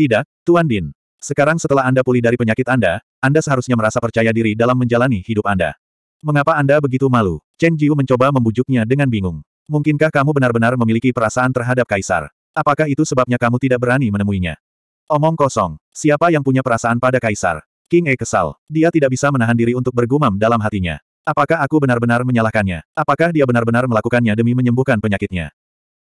tidak, Tuan Din? Sekarang setelah Anda pulih dari penyakit Anda, Anda seharusnya merasa percaya diri dalam menjalani hidup Anda. Mengapa Anda begitu malu? Chen Jiu mencoba membujuknya dengan bingung. Mungkinkah kamu benar-benar memiliki perasaan terhadap Kaisar? Apakah itu sebabnya kamu tidak berani menemuinya? Omong kosong. Siapa yang punya perasaan pada Kaisar? King E kesal. Dia tidak bisa menahan diri untuk bergumam dalam hatinya. Apakah aku benar-benar menyalahkannya? Apakah dia benar-benar melakukannya demi menyembuhkan penyakitnya?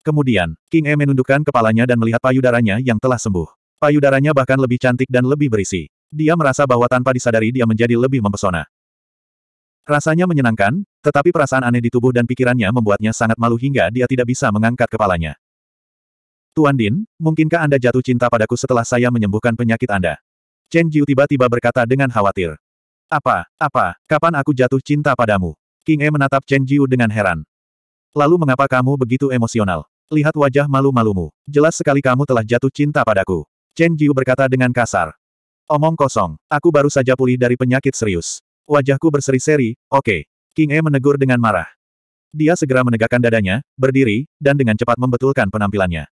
Kemudian, King E menundukkan kepalanya dan melihat payudaranya yang telah sembuh. Payudaranya bahkan lebih cantik dan lebih berisi. Dia merasa bahwa tanpa disadari dia menjadi lebih mempesona. Rasanya menyenangkan, tetapi perasaan aneh di tubuh dan pikirannya membuatnya sangat malu hingga dia tidak bisa mengangkat kepalanya. Tuan Din, mungkinkah Anda jatuh cinta padaku setelah saya menyembuhkan penyakit Anda? Chen Jiu tiba-tiba berkata dengan khawatir. Apa, apa, kapan aku jatuh cinta padamu? King E menatap Chen Jiu dengan heran. Lalu mengapa kamu begitu emosional? Lihat wajah malu-malumu. Jelas sekali kamu telah jatuh cinta padaku. Chen Jiu berkata dengan kasar. Omong kosong, aku baru saja pulih dari penyakit serius. Wajahku berseri-seri, oke. Okay. King E menegur dengan marah. Dia segera menegakkan dadanya, berdiri, dan dengan cepat membetulkan penampilannya.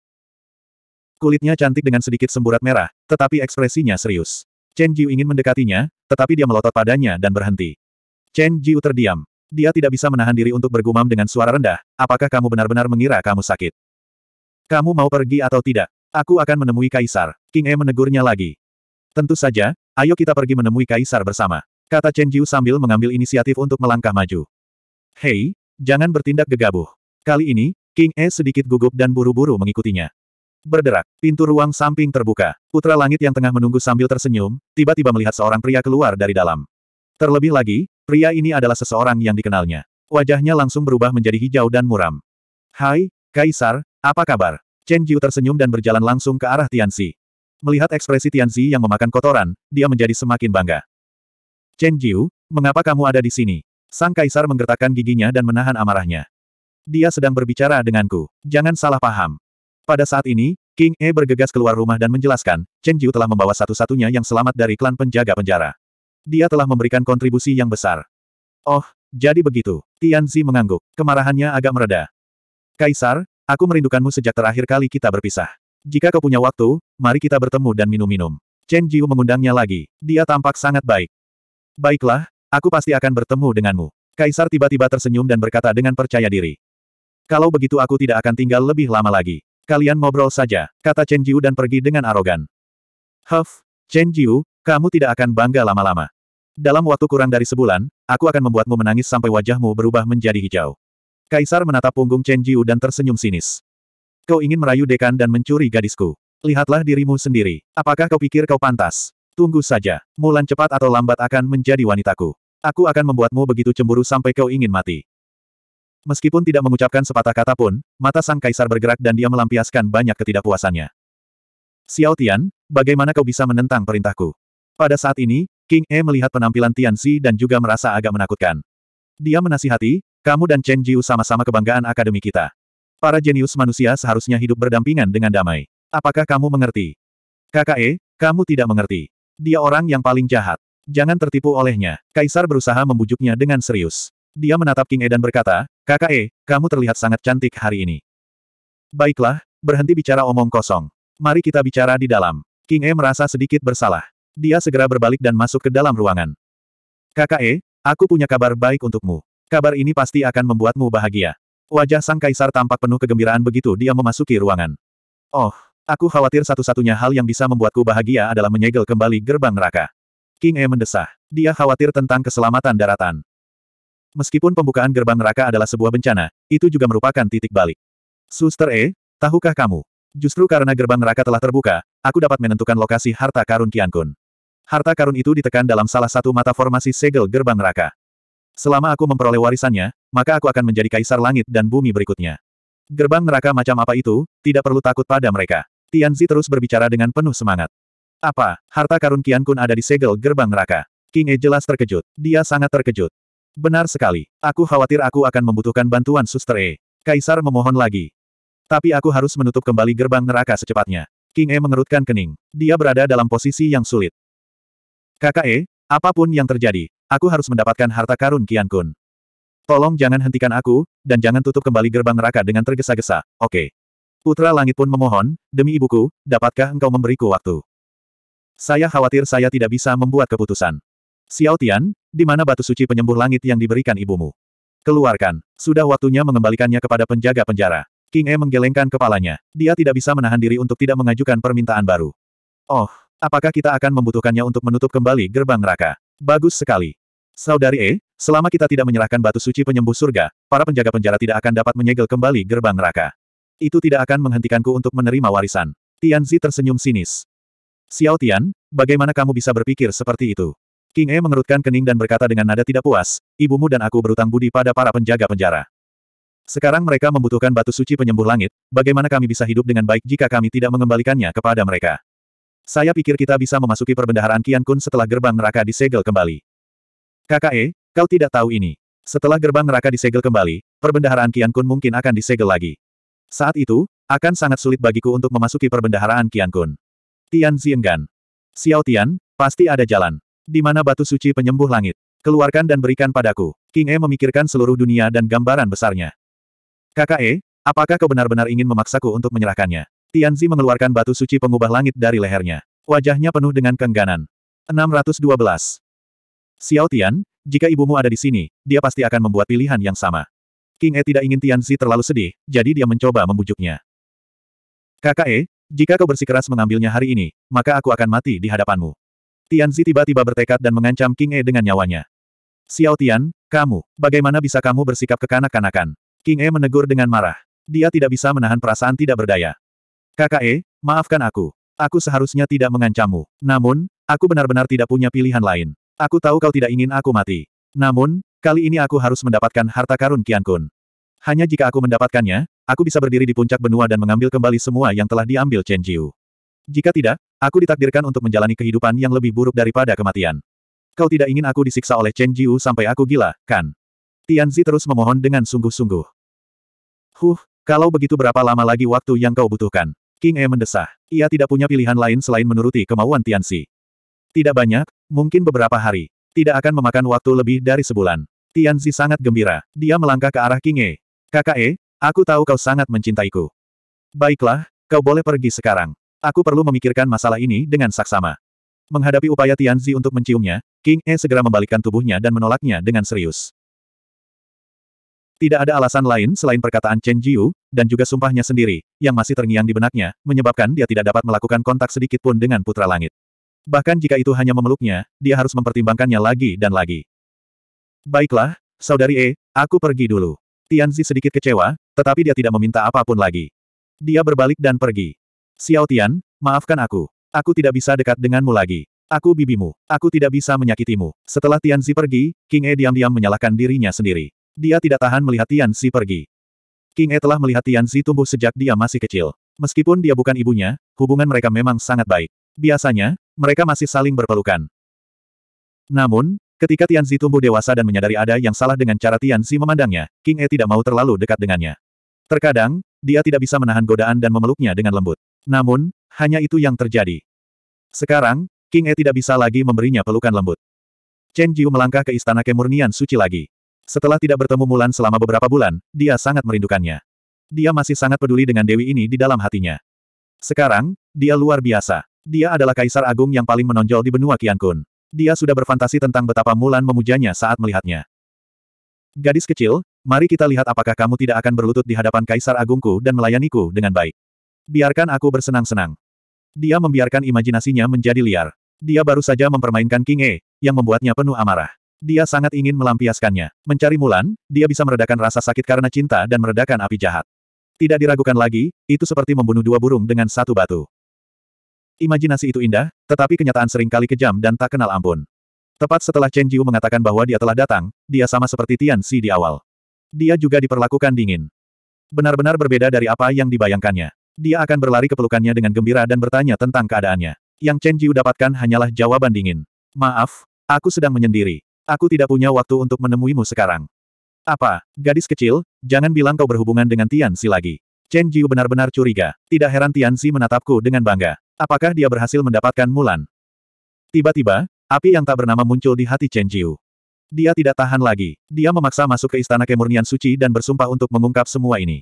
Kulitnya cantik dengan sedikit semburat merah, tetapi ekspresinya serius. Chen Jiu ingin mendekatinya, tetapi dia melotot padanya dan berhenti. Chen Jiu terdiam. Dia tidak bisa menahan diri untuk bergumam dengan suara rendah, apakah kamu benar-benar mengira kamu sakit? Kamu mau pergi atau tidak? Aku akan menemui Kaisar. King E menegurnya lagi. Tentu saja, ayo kita pergi menemui Kaisar bersama. Kata Chen Jiu sambil mengambil inisiatif untuk melangkah maju. Hei, jangan bertindak gegabah. Kali ini, King E sedikit gugup dan buru-buru mengikutinya. Berderak, pintu ruang samping terbuka. Putra Langit yang tengah menunggu sambil tersenyum, tiba-tiba melihat seorang pria keluar dari dalam. Terlebih lagi, pria ini adalah seseorang yang dikenalnya. Wajahnya langsung berubah menjadi hijau dan muram. Hai, Kaisar, apa kabar? Chen Jiu tersenyum dan berjalan langsung ke arah Tian Xi. Melihat ekspresi Tian Xi yang memakan kotoran, dia menjadi semakin bangga. Chen Jiu, mengapa kamu ada di sini? Sang Kaisar menggertakkan giginya dan menahan amarahnya. Dia sedang berbicara denganku. Jangan salah paham. Pada saat ini, King E bergegas keluar rumah dan menjelaskan, Chen Jiu telah membawa satu-satunya yang selamat dari klan penjaga penjara. Dia telah memberikan kontribusi yang besar. Oh, jadi begitu. Tian Tianzi mengangguk. Kemarahannya agak mereda. Kaisar, Aku merindukanmu sejak terakhir kali kita berpisah. Jika kau punya waktu, mari kita bertemu dan minum-minum. Chen Jiu mengundangnya lagi. Dia tampak sangat baik. Baiklah, aku pasti akan bertemu denganmu. Kaisar tiba-tiba tersenyum dan berkata dengan percaya diri. Kalau begitu aku tidak akan tinggal lebih lama lagi. Kalian ngobrol saja, kata Chen Jiu dan pergi dengan arogan. Huff, Chen Jiu, kamu tidak akan bangga lama-lama. Dalam waktu kurang dari sebulan, aku akan membuatmu menangis sampai wajahmu berubah menjadi hijau. Kaisar menatap punggung Chen Jiu dan tersenyum sinis. Kau ingin merayu dekan dan mencuri gadisku. Lihatlah dirimu sendiri. Apakah kau pikir kau pantas? Tunggu saja. Mulan cepat atau lambat akan menjadi wanitaku. Aku akan membuatmu begitu cemburu sampai kau ingin mati. Meskipun tidak mengucapkan sepatah kata pun, mata sang kaisar bergerak dan dia melampiaskan banyak ketidakpuasannya. Xiao Tian, bagaimana kau bisa menentang perintahku? Pada saat ini, King E melihat penampilan Tian Xi dan juga merasa agak menakutkan. Dia menasihati, kamu dan Chen Jiu sama-sama kebanggaan akademi kita. Para jenius manusia seharusnya hidup berdampingan dengan damai. Apakah kamu mengerti? KKE, kamu tidak mengerti. Dia orang yang paling jahat. Jangan tertipu olehnya. Kaisar berusaha membujuknya dengan serius. Dia menatap King E dan berkata, KKE, kamu terlihat sangat cantik hari ini. Baiklah, berhenti bicara omong kosong. Mari kita bicara di dalam. King E merasa sedikit bersalah. Dia segera berbalik dan masuk ke dalam ruangan. KKE, aku punya kabar baik untukmu. Kabar ini pasti akan membuatmu bahagia. Wajah sang kaisar tampak penuh kegembiraan begitu dia memasuki ruangan. Oh, aku khawatir satu-satunya hal yang bisa membuatku bahagia adalah menyegel kembali gerbang neraka. King E mendesah. Dia khawatir tentang keselamatan daratan. Meskipun pembukaan gerbang neraka adalah sebuah bencana, itu juga merupakan titik balik. Suster E, tahukah kamu? Justru karena gerbang neraka telah terbuka, aku dapat menentukan lokasi harta karun Kiankun. Harta karun itu ditekan dalam salah satu mata formasi segel gerbang neraka. Selama aku memperoleh warisannya, maka aku akan menjadi kaisar langit dan bumi berikutnya. Gerbang neraka macam apa itu, tidak perlu takut pada mereka. Tianzi terus berbicara dengan penuh semangat. Apa, harta karun Kian Kun ada di segel gerbang neraka? King E jelas terkejut. Dia sangat terkejut. Benar sekali. Aku khawatir aku akan membutuhkan bantuan Suster E. Kaisar memohon lagi. Tapi aku harus menutup kembali gerbang neraka secepatnya. King E mengerutkan kening. Dia berada dalam posisi yang sulit. Kakak E, Apapun yang terjadi, aku harus mendapatkan harta karun Kian Kun. Tolong jangan hentikan aku, dan jangan tutup kembali gerbang neraka dengan tergesa-gesa, oke. Okay. Putra Langit pun memohon, demi ibuku, dapatkah engkau memberiku waktu? Saya khawatir saya tidak bisa membuat keputusan. Xiao Tian, di mana batu suci penyembuh langit yang diberikan ibumu? Keluarkan. Sudah waktunya mengembalikannya kepada penjaga penjara. King E menggelengkan kepalanya. Dia tidak bisa menahan diri untuk tidak mengajukan permintaan baru. Oh, Apakah kita akan membutuhkannya untuk menutup kembali gerbang neraka? Bagus sekali. Saudari E, selama kita tidak menyerahkan batu suci penyembuh surga, para penjaga penjara tidak akan dapat menyegel kembali gerbang neraka. Itu tidak akan menghentikanku untuk menerima warisan. Tian Zi tersenyum sinis. Xiao Tian, bagaimana kamu bisa berpikir seperti itu? King E mengerutkan kening dan berkata dengan nada tidak puas, ibumu dan aku berutang budi pada para penjaga penjara. Sekarang mereka membutuhkan batu suci penyembuh langit, bagaimana kami bisa hidup dengan baik jika kami tidak mengembalikannya kepada mereka? Saya pikir kita bisa memasuki perbendaharaan Kian Kun setelah gerbang neraka disegel kembali. KKE, kau tidak tahu ini. Setelah gerbang neraka disegel kembali, perbendaharaan Kian Kun mungkin akan disegel lagi. Saat itu, akan sangat sulit bagiku untuk memasuki perbendaharaan Kian Kun. Tian Zienggan. Xiao Tian, pasti ada jalan. Di mana batu suci penyembuh langit. Keluarkan dan berikan padaku. King E memikirkan seluruh dunia dan gambaran besarnya. KKE, apakah kau benar-benar ingin memaksaku untuk menyerahkannya? Tianzi mengeluarkan batu suci pengubah langit dari lehernya. Wajahnya penuh dengan kengganan. 612. Xiao Tian, jika ibumu ada di sini, dia pasti akan membuat pilihan yang sama. King E tidak ingin Tianzi terlalu sedih, jadi dia mencoba membujuknya. Kakak E, jika kau bersikeras mengambilnya hari ini, maka aku akan mati di hadapanmu. Tianzi tiba-tiba bertekad dan mengancam King E dengan nyawanya. Xiao Tian, kamu, bagaimana bisa kamu bersikap kekanak-kanakan? King E menegur dengan marah. Dia tidak bisa menahan perasaan tidak berdaya. Kakak E, maafkan aku. Aku seharusnya tidak mengancammu. Namun, aku benar-benar tidak punya pilihan lain. Aku tahu kau tidak ingin aku mati. Namun, kali ini aku harus mendapatkan harta karun Kian Kun. Hanya jika aku mendapatkannya, aku bisa berdiri di puncak benua dan mengambil kembali semua yang telah diambil Chen Jiu. Jika tidak, aku ditakdirkan untuk menjalani kehidupan yang lebih buruk daripada kematian. Kau tidak ingin aku disiksa oleh Chen Jiu sampai aku gila, kan? Zi terus memohon dengan sungguh-sungguh. Huh, kalau begitu berapa lama lagi waktu yang kau butuhkan? King E mendesah. Ia tidak punya pilihan lain selain menuruti kemauan Tianxi. Tidak banyak, mungkin beberapa hari. Tidak akan memakan waktu lebih dari sebulan. Tianzi sangat gembira. Dia melangkah ke arah King E. Kakak E, aku tahu kau sangat mencintaiku. Baiklah, kau boleh pergi sekarang. Aku perlu memikirkan masalah ini dengan saksama. Menghadapi upaya Tianzi untuk menciumnya, King E segera membalikkan tubuhnya dan menolaknya dengan serius. Tidak ada alasan lain selain perkataan Chen Jiu, dan juga sumpahnya sendiri, yang masih terngiang di benaknya, menyebabkan dia tidak dapat melakukan kontak sedikit pun dengan Putra Langit. Bahkan jika itu hanya memeluknya, dia harus mempertimbangkannya lagi dan lagi. Baiklah, Saudari E, aku pergi dulu. Tianzi sedikit kecewa, tetapi dia tidak meminta apapun lagi. Dia berbalik dan pergi. Xiao Tian, maafkan aku. Aku tidak bisa dekat denganmu lagi. Aku bibimu. Aku tidak bisa menyakitimu. Setelah Tianzi pergi, King E diam-diam menyalahkan dirinya sendiri. Dia tidak tahan melihat Tian Xi pergi. King E telah melihat Tian Xi tumbuh sejak dia masih kecil. Meskipun dia bukan ibunya, hubungan mereka memang sangat baik. Biasanya, mereka masih saling berpelukan. Namun, ketika Tian Xi tumbuh dewasa dan menyadari ada yang salah dengan cara Tian Xi memandangnya, King E tidak mau terlalu dekat dengannya. Terkadang, dia tidak bisa menahan godaan dan memeluknya dengan lembut. Namun, hanya itu yang terjadi. Sekarang, King E tidak bisa lagi memberinya pelukan lembut. Chen Jiu melangkah ke istana kemurnian suci lagi. Setelah tidak bertemu Mulan selama beberapa bulan, dia sangat merindukannya. Dia masih sangat peduli dengan Dewi ini di dalam hatinya. Sekarang, dia luar biasa. Dia adalah kaisar agung yang paling menonjol di benua Qiankun. Dia sudah berfantasi tentang betapa Mulan memujanya saat melihatnya. Gadis kecil, mari kita lihat apakah kamu tidak akan berlutut di hadapan kaisar agungku dan melayaniku dengan baik. Biarkan aku bersenang-senang. Dia membiarkan imajinasinya menjadi liar. Dia baru saja mempermainkan King E, yang membuatnya penuh amarah. Dia sangat ingin melampiaskannya. Mencari Mulan, dia bisa meredakan rasa sakit karena cinta dan meredakan api jahat. Tidak diragukan lagi, itu seperti membunuh dua burung dengan satu batu. Imajinasi itu indah, tetapi kenyataan seringkali kejam dan tak kenal ampun. Tepat setelah Chen Jiu mengatakan bahwa dia telah datang, dia sama seperti Tian Si di awal. Dia juga diperlakukan dingin. Benar-benar berbeda dari apa yang dibayangkannya. Dia akan berlari ke pelukannya dengan gembira dan bertanya tentang keadaannya. Yang Chen Jiu dapatkan hanyalah jawaban dingin. Maaf, aku sedang menyendiri. Aku tidak punya waktu untuk menemuimu sekarang. Apa, gadis kecil, jangan bilang kau berhubungan dengan Tian Si lagi. Chen Jiu benar-benar curiga. Tidak heran Tian Si menatapku dengan bangga. Apakah dia berhasil mendapatkan Mulan? Tiba-tiba, api yang tak bernama muncul di hati Chen Jiu. Dia tidak tahan lagi. Dia memaksa masuk ke istana kemurnian suci dan bersumpah untuk mengungkap semua ini.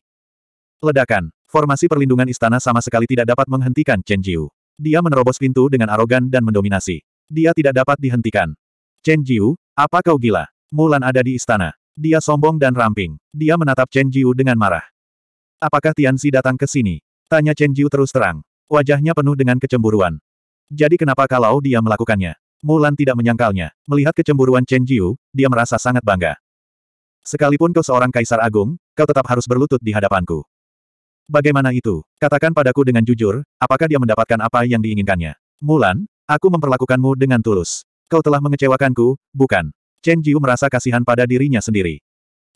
Ledakan. Formasi perlindungan istana sama sekali tidak dapat menghentikan Chen Jiu. Dia menerobos pintu dengan arogan dan mendominasi. Dia tidak dapat dihentikan. Chen Jiu, apa kau gila? Mulan ada di istana. Dia sombong dan ramping. Dia menatap Chen Jiu dengan marah. Apakah Tianzi datang ke sini? Tanya Chen Jiu terus terang. Wajahnya penuh dengan kecemburuan. Jadi kenapa kalau dia melakukannya? Mulan tidak menyangkalnya. Melihat kecemburuan Chen Jiu, dia merasa sangat bangga. Sekalipun kau seorang kaisar agung, kau tetap harus berlutut di hadapanku. Bagaimana itu? Katakan padaku dengan jujur, apakah dia mendapatkan apa yang diinginkannya? Mulan, aku memperlakukanmu dengan tulus. Kau telah mengecewakanku, bukan? Chen Jiu merasa kasihan pada dirinya sendiri.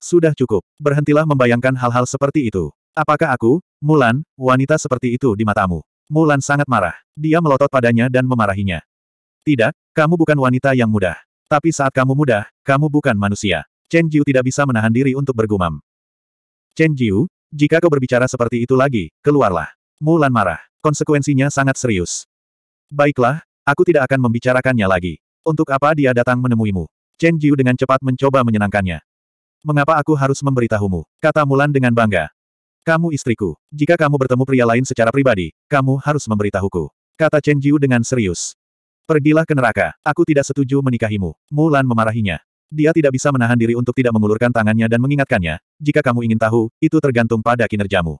Sudah cukup. Berhentilah membayangkan hal-hal seperti itu. Apakah aku, Mulan, wanita seperti itu di matamu? Mulan sangat marah. Dia melotot padanya dan memarahinya. Tidak, kamu bukan wanita yang mudah. Tapi saat kamu mudah, kamu bukan manusia. Chen Jiu tidak bisa menahan diri untuk bergumam. Chen Jiu, jika kau berbicara seperti itu lagi, keluarlah. Mulan marah. Konsekuensinya sangat serius. Baiklah, aku tidak akan membicarakannya lagi. Untuk apa dia datang menemuimu? Chen Jiu dengan cepat mencoba menyenangkannya. Mengapa aku harus memberitahumu? Kata Mulan dengan bangga. Kamu istriku. Jika kamu bertemu pria lain secara pribadi, kamu harus memberitahuku. Kata Chen Jiu dengan serius. Pergilah ke neraka. Aku tidak setuju menikahimu. Mulan memarahinya. Dia tidak bisa menahan diri untuk tidak mengulurkan tangannya dan mengingatkannya, jika kamu ingin tahu, itu tergantung pada kinerjamu.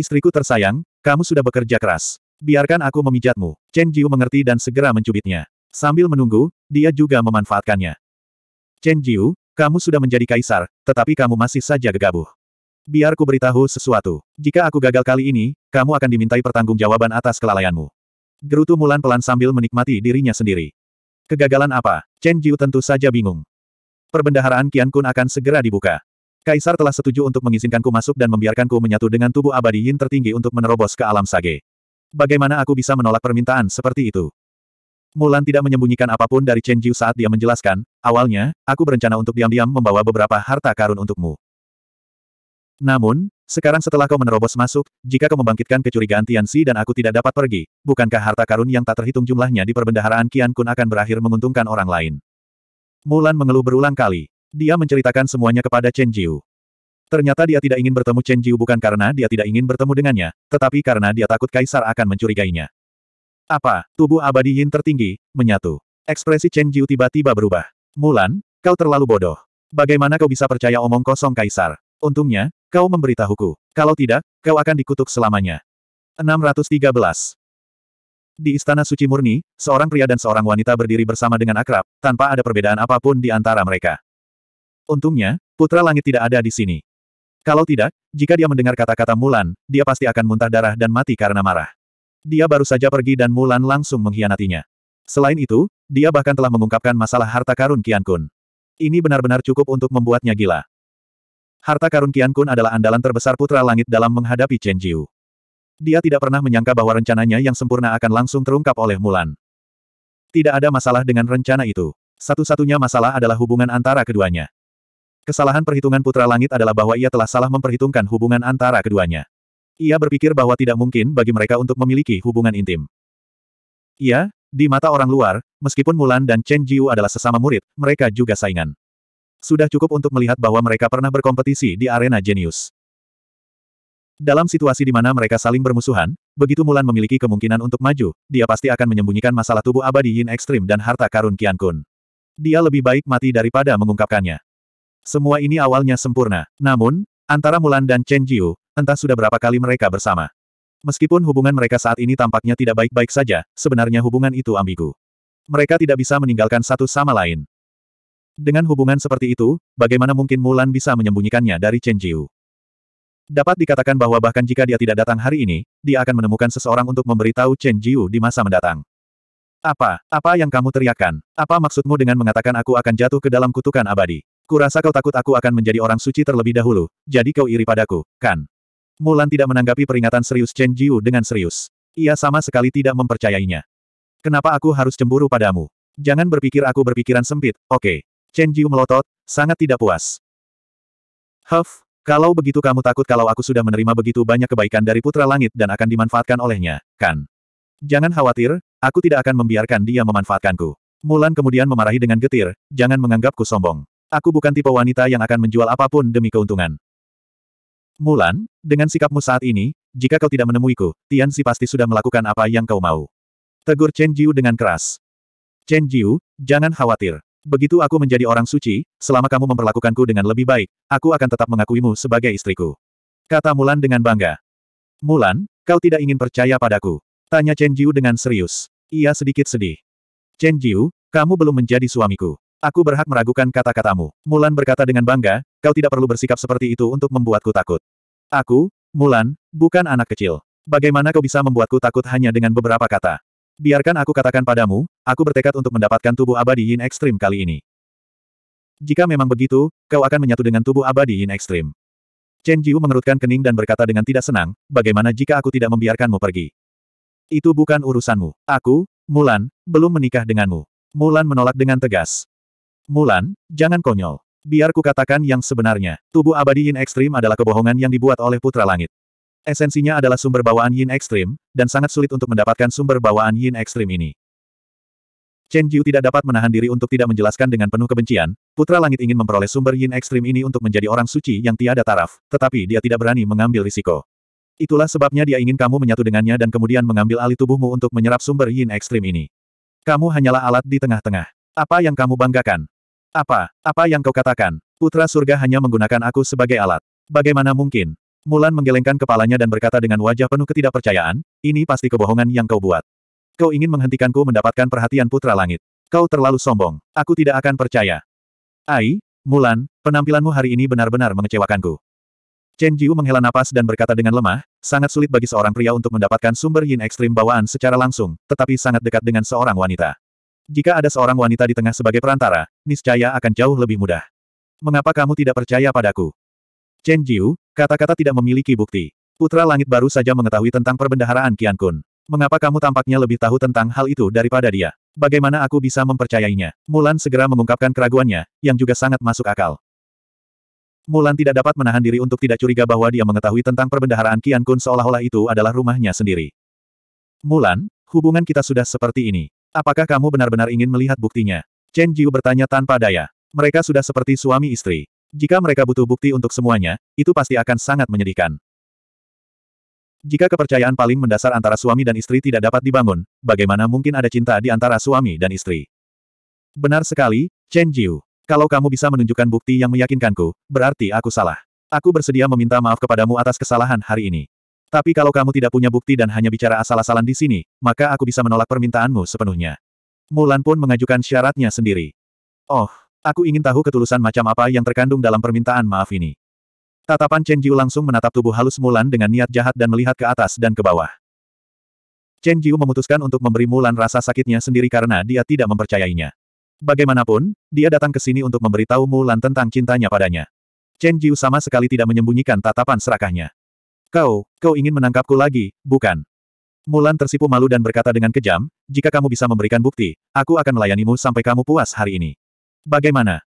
Istriku tersayang, kamu sudah bekerja keras. Biarkan aku memijatmu. Chen Jiu mengerti dan segera mencubitnya. Sambil menunggu, dia juga memanfaatkannya. Chen Jiu, kamu sudah menjadi kaisar, tetapi kamu masih saja gegabah. Biar ku beritahu sesuatu. Jika aku gagal kali ini, kamu akan dimintai pertanggungjawaban atas kelalaianmu. Gerutu Mulan pelan sambil menikmati dirinya sendiri. Kegagalan apa? Chen Jiu tentu saja bingung. Perbendaharaan Qian Kun akan segera dibuka. Kaisar telah setuju untuk mengizinkanku masuk dan membiarkanku menyatu dengan tubuh abadi Yin tertinggi untuk menerobos ke alam sage. Bagaimana aku bisa menolak permintaan seperti itu? Mulan tidak menyembunyikan apapun dari Chen Jiu saat dia menjelaskan, awalnya, aku berencana untuk diam-diam membawa beberapa harta karun untukmu. Namun, sekarang setelah kau menerobos masuk, jika kau membangkitkan kecurigaan Tian Tianxi dan aku tidak dapat pergi, bukankah harta karun yang tak terhitung jumlahnya di perbendaharaan Qian Kun akan berakhir menguntungkan orang lain? Mulan mengeluh berulang kali. Dia menceritakan semuanya kepada Chen Jiu. Ternyata dia tidak ingin bertemu Chen Jiu bukan karena dia tidak ingin bertemu dengannya, tetapi karena dia takut Kaisar akan mencurigainya. Apa, tubuh abadi Yin tertinggi, menyatu. Ekspresi Chen Jiu tiba-tiba berubah. Mulan, kau terlalu bodoh. Bagaimana kau bisa percaya omong kosong kaisar? Untungnya, kau memberitahuku. Kalau tidak, kau akan dikutuk selamanya. 613. Di Istana Suci Murni, seorang pria dan seorang wanita berdiri bersama dengan akrab, tanpa ada perbedaan apapun di antara mereka. Untungnya, Putra Langit tidak ada di sini. Kalau tidak, jika dia mendengar kata-kata Mulan, dia pasti akan muntah darah dan mati karena marah. Dia baru saja pergi dan Mulan langsung mengkhianatinya. Selain itu, dia bahkan telah mengungkapkan masalah harta karun Kian Kun. Ini benar-benar cukup untuk membuatnya gila. Harta karun Kian Kun adalah andalan terbesar putra langit dalam menghadapi Chen Jiu. Dia tidak pernah menyangka bahwa rencananya yang sempurna akan langsung terungkap oleh Mulan. Tidak ada masalah dengan rencana itu. Satu-satunya masalah adalah hubungan antara keduanya. Kesalahan perhitungan Putra Langit adalah bahwa ia telah salah memperhitungkan hubungan antara keduanya. Ia berpikir bahwa tidak mungkin bagi mereka untuk memiliki hubungan intim. Ia, di mata orang luar, meskipun Mulan dan Chen Jiu adalah sesama murid, mereka juga saingan. Sudah cukup untuk melihat bahwa mereka pernah berkompetisi di arena jenius. Dalam situasi di mana mereka saling bermusuhan, begitu Mulan memiliki kemungkinan untuk maju, dia pasti akan menyembunyikan masalah tubuh abadi Yin Ekstrim dan harta karun Qian Kun. Dia lebih baik mati daripada mengungkapkannya. Semua ini awalnya sempurna. Namun, antara Mulan dan Chen Jiu, Entah sudah berapa kali mereka bersama. Meskipun hubungan mereka saat ini tampaknya tidak baik-baik saja, sebenarnya hubungan itu ambigu. Mereka tidak bisa meninggalkan satu sama lain. Dengan hubungan seperti itu, bagaimana mungkin Mulan bisa menyembunyikannya dari Chen Jiu? Dapat dikatakan bahwa bahkan jika dia tidak datang hari ini, dia akan menemukan seseorang untuk memberitahu Chen Jiu di masa mendatang. Apa? Apa yang kamu teriakkan? Apa maksudmu dengan mengatakan aku akan jatuh ke dalam kutukan abadi? Kurasa kau takut aku akan menjadi orang suci terlebih dahulu, jadi kau iri padaku, kan? Mulan tidak menanggapi peringatan serius Chen Jiu dengan serius. Ia sama sekali tidak mempercayainya. Kenapa aku harus cemburu padamu? Jangan berpikir aku berpikiran sempit, oke. Okay. Chen Jiu melotot, sangat tidak puas. Huff, kalau begitu kamu takut kalau aku sudah menerima begitu banyak kebaikan dari Putra Langit dan akan dimanfaatkan olehnya, kan? Jangan khawatir, aku tidak akan membiarkan dia memanfaatkanku. Mulan kemudian memarahi dengan getir, jangan menganggapku sombong. Aku bukan tipe wanita yang akan menjual apapun demi keuntungan. Mulan, dengan sikapmu saat ini, jika kau tidak menemuiku, Tian Si pasti sudah melakukan apa yang kau mau. Tegur Chen Jiu dengan keras. Chen Jiu, jangan khawatir. Begitu aku menjadi orang suci, selama kamu memperlakukanku dengan lebih baik, aku akan tetap mengakuimu sebagai istriku. Kata Mulan dengan bangga. Mulan, kau tidak ingin percaya padaku. Tanya Chen Jiu dengan serius. Ia sedikit sedih. Chen Jiu, kamu belum menjadi suamiku. Aku berhak meragukan kata-katamu. Mulan berkata dengan bangga, kau tidak perlu bersikap seperti itu untuk membuatku takut. Aku, Mulan, bukan anak kecil. Bagaimana kau bisa membuatku takut hanya dengan beberapa kata? Biarkan aku katakan padamu, aku bertekad untuk mendapatkan tubuh abadi Yin Ekstrim kali ini. Jika memang begitu, kau akan menyatu dengan tubuh abadi Yin Ekstrim. Chen Jiu mengerutkan kening dan berkata dengan tidak senang, bagaimana jika aku tidak membiarkanmu pergi? Itu bukan urusanmu. Aku, Mulan, belum menikah denganmu. Mulan menolak dengan tegas. Mulan, jangan konyol. Biar ku katakan yang sebenarnya, tubuh abadi yin ekstrim adalah kebohongan yang dibuat oleh putra langit. Esensinya adalah sumber bawaan yin ekstrim, dan sangat sulit untuk mendapatkan sumber bawaan yin ekstrim ini. Chen Jiu tidak dapat menahan diri untuk tidak menjelaskan dengan penuh kebencian, putra langit ingin memperoleh sumber yin ekstrim ini untuk menjadi orang suci yang tiada taraf, tetapi dia tidak berani mengambil risiko. Itulah sebabnya dia ingin kamu menyatu dengannya dan kemudian mengambil alih tubuhmu untuk menyerap sumber yin ekstrim ini. Kamu hanyalah alat di tengah-tengah. Apa yang kamu banggakan? Apa, apa yang kau katakan? Putra surga hanya menggunakan aku sebagai alat. Bagaimana mungkin? Mulan menggelengkan kepalanya dan berkata dengan wajah penuh ketidakpercayaan, ini pasti kebohongan yang kau buat. Kau ingin menghentikanku mendapatkan perhatian putra langit. Kau terlalu sombong. Aku tidak akan percaya. Ai, Mulan, penampilanmu hari ini benar-benar mengecewakanku. Chen Jiu menghela napas dan berkata dengan lemah, sangat sulit bagi seorang pria untuk mendapatkan sumber yin ekstrim bawaan secara langsung, tetapi sangat dekat dengan seorang wanita. Jika ada seorang wanita di tengah sebagai perantara, niscaya akan jauh lebih mudah. Mengapa kamu tidak percaya padaku? Chen Jiu, kata-kata tidak memiliki bukti. Putra Langit baru saja mengetahui tentang perbendaharaan Qian Kun. Mengapa kamu tampaknya lebih tahu tentang hal itu daripada dia? Bagaimana aku bisa mempercayainya? Mulan segera mengungkapkan keraguannya, yang juga sangat masuk akal. Mulan tidak dapat menahan diri untuk tidak curiga bahwa dia mengetahui tentang perbendaharaan Qian Kun seolah-olah itu adalah rumahnya sendiri. Mulan, hubungan kita sudah seperti ini. Apakah kamu benar-benar ingin melihat buktinya? Chen Jiu bertanya tanpa daya. Mereka sudah seperti suami istri. Jika mereka butuh bukti untuk semuanya, itu pasti akan sangat menyedihkan. Jika kepercayaan paling mendasar antara suami dan istri tidak dapat dibangun, bagaimana mungkin ada cinta di antara suami dan istri? Benar sekali, Chen Jiu. Kalau kamu bisa menunjukkan bukti yang meyakinkanku, berarti aku salah. Aku bersedia meminta maaf kepadamu atas kesalahan hari ini. Tapi kalau kamu tidak punya bukti dan hanya bicara asal-asalan di sini, maka aku bisa menolak permintaanmu sepenuhnya. Mulan pun mengajukan syaratnya sendiri. Oh, aku ingin tahu ketulusan macam apa yang terkandung dalam permintaan maaf ini. Tatapan Chen Jiu langsung menatap tubuh halus Mulan dengan niat jahat dan melihat ke atas dan ke bawah. Chen Jiu memutuskan untuk memberi Mulan rasa sakitnya sendiri karena dia tidak mempercayainya. Bagaimanapun, dia datang ke sini untuk memberitahu Mulan tentang cintanya padanya. Chen Jiu sama sekali tidak menyembunyikan tatapan serakahnya. Kau, kau ingin menangkapku lagi, bukan? Mulan tersipu malu dan berkata dengan kejam, jika kamu bisa memberikan bukti, aku akan melayanimu sampai kamu puas hari ini. Bagaimana?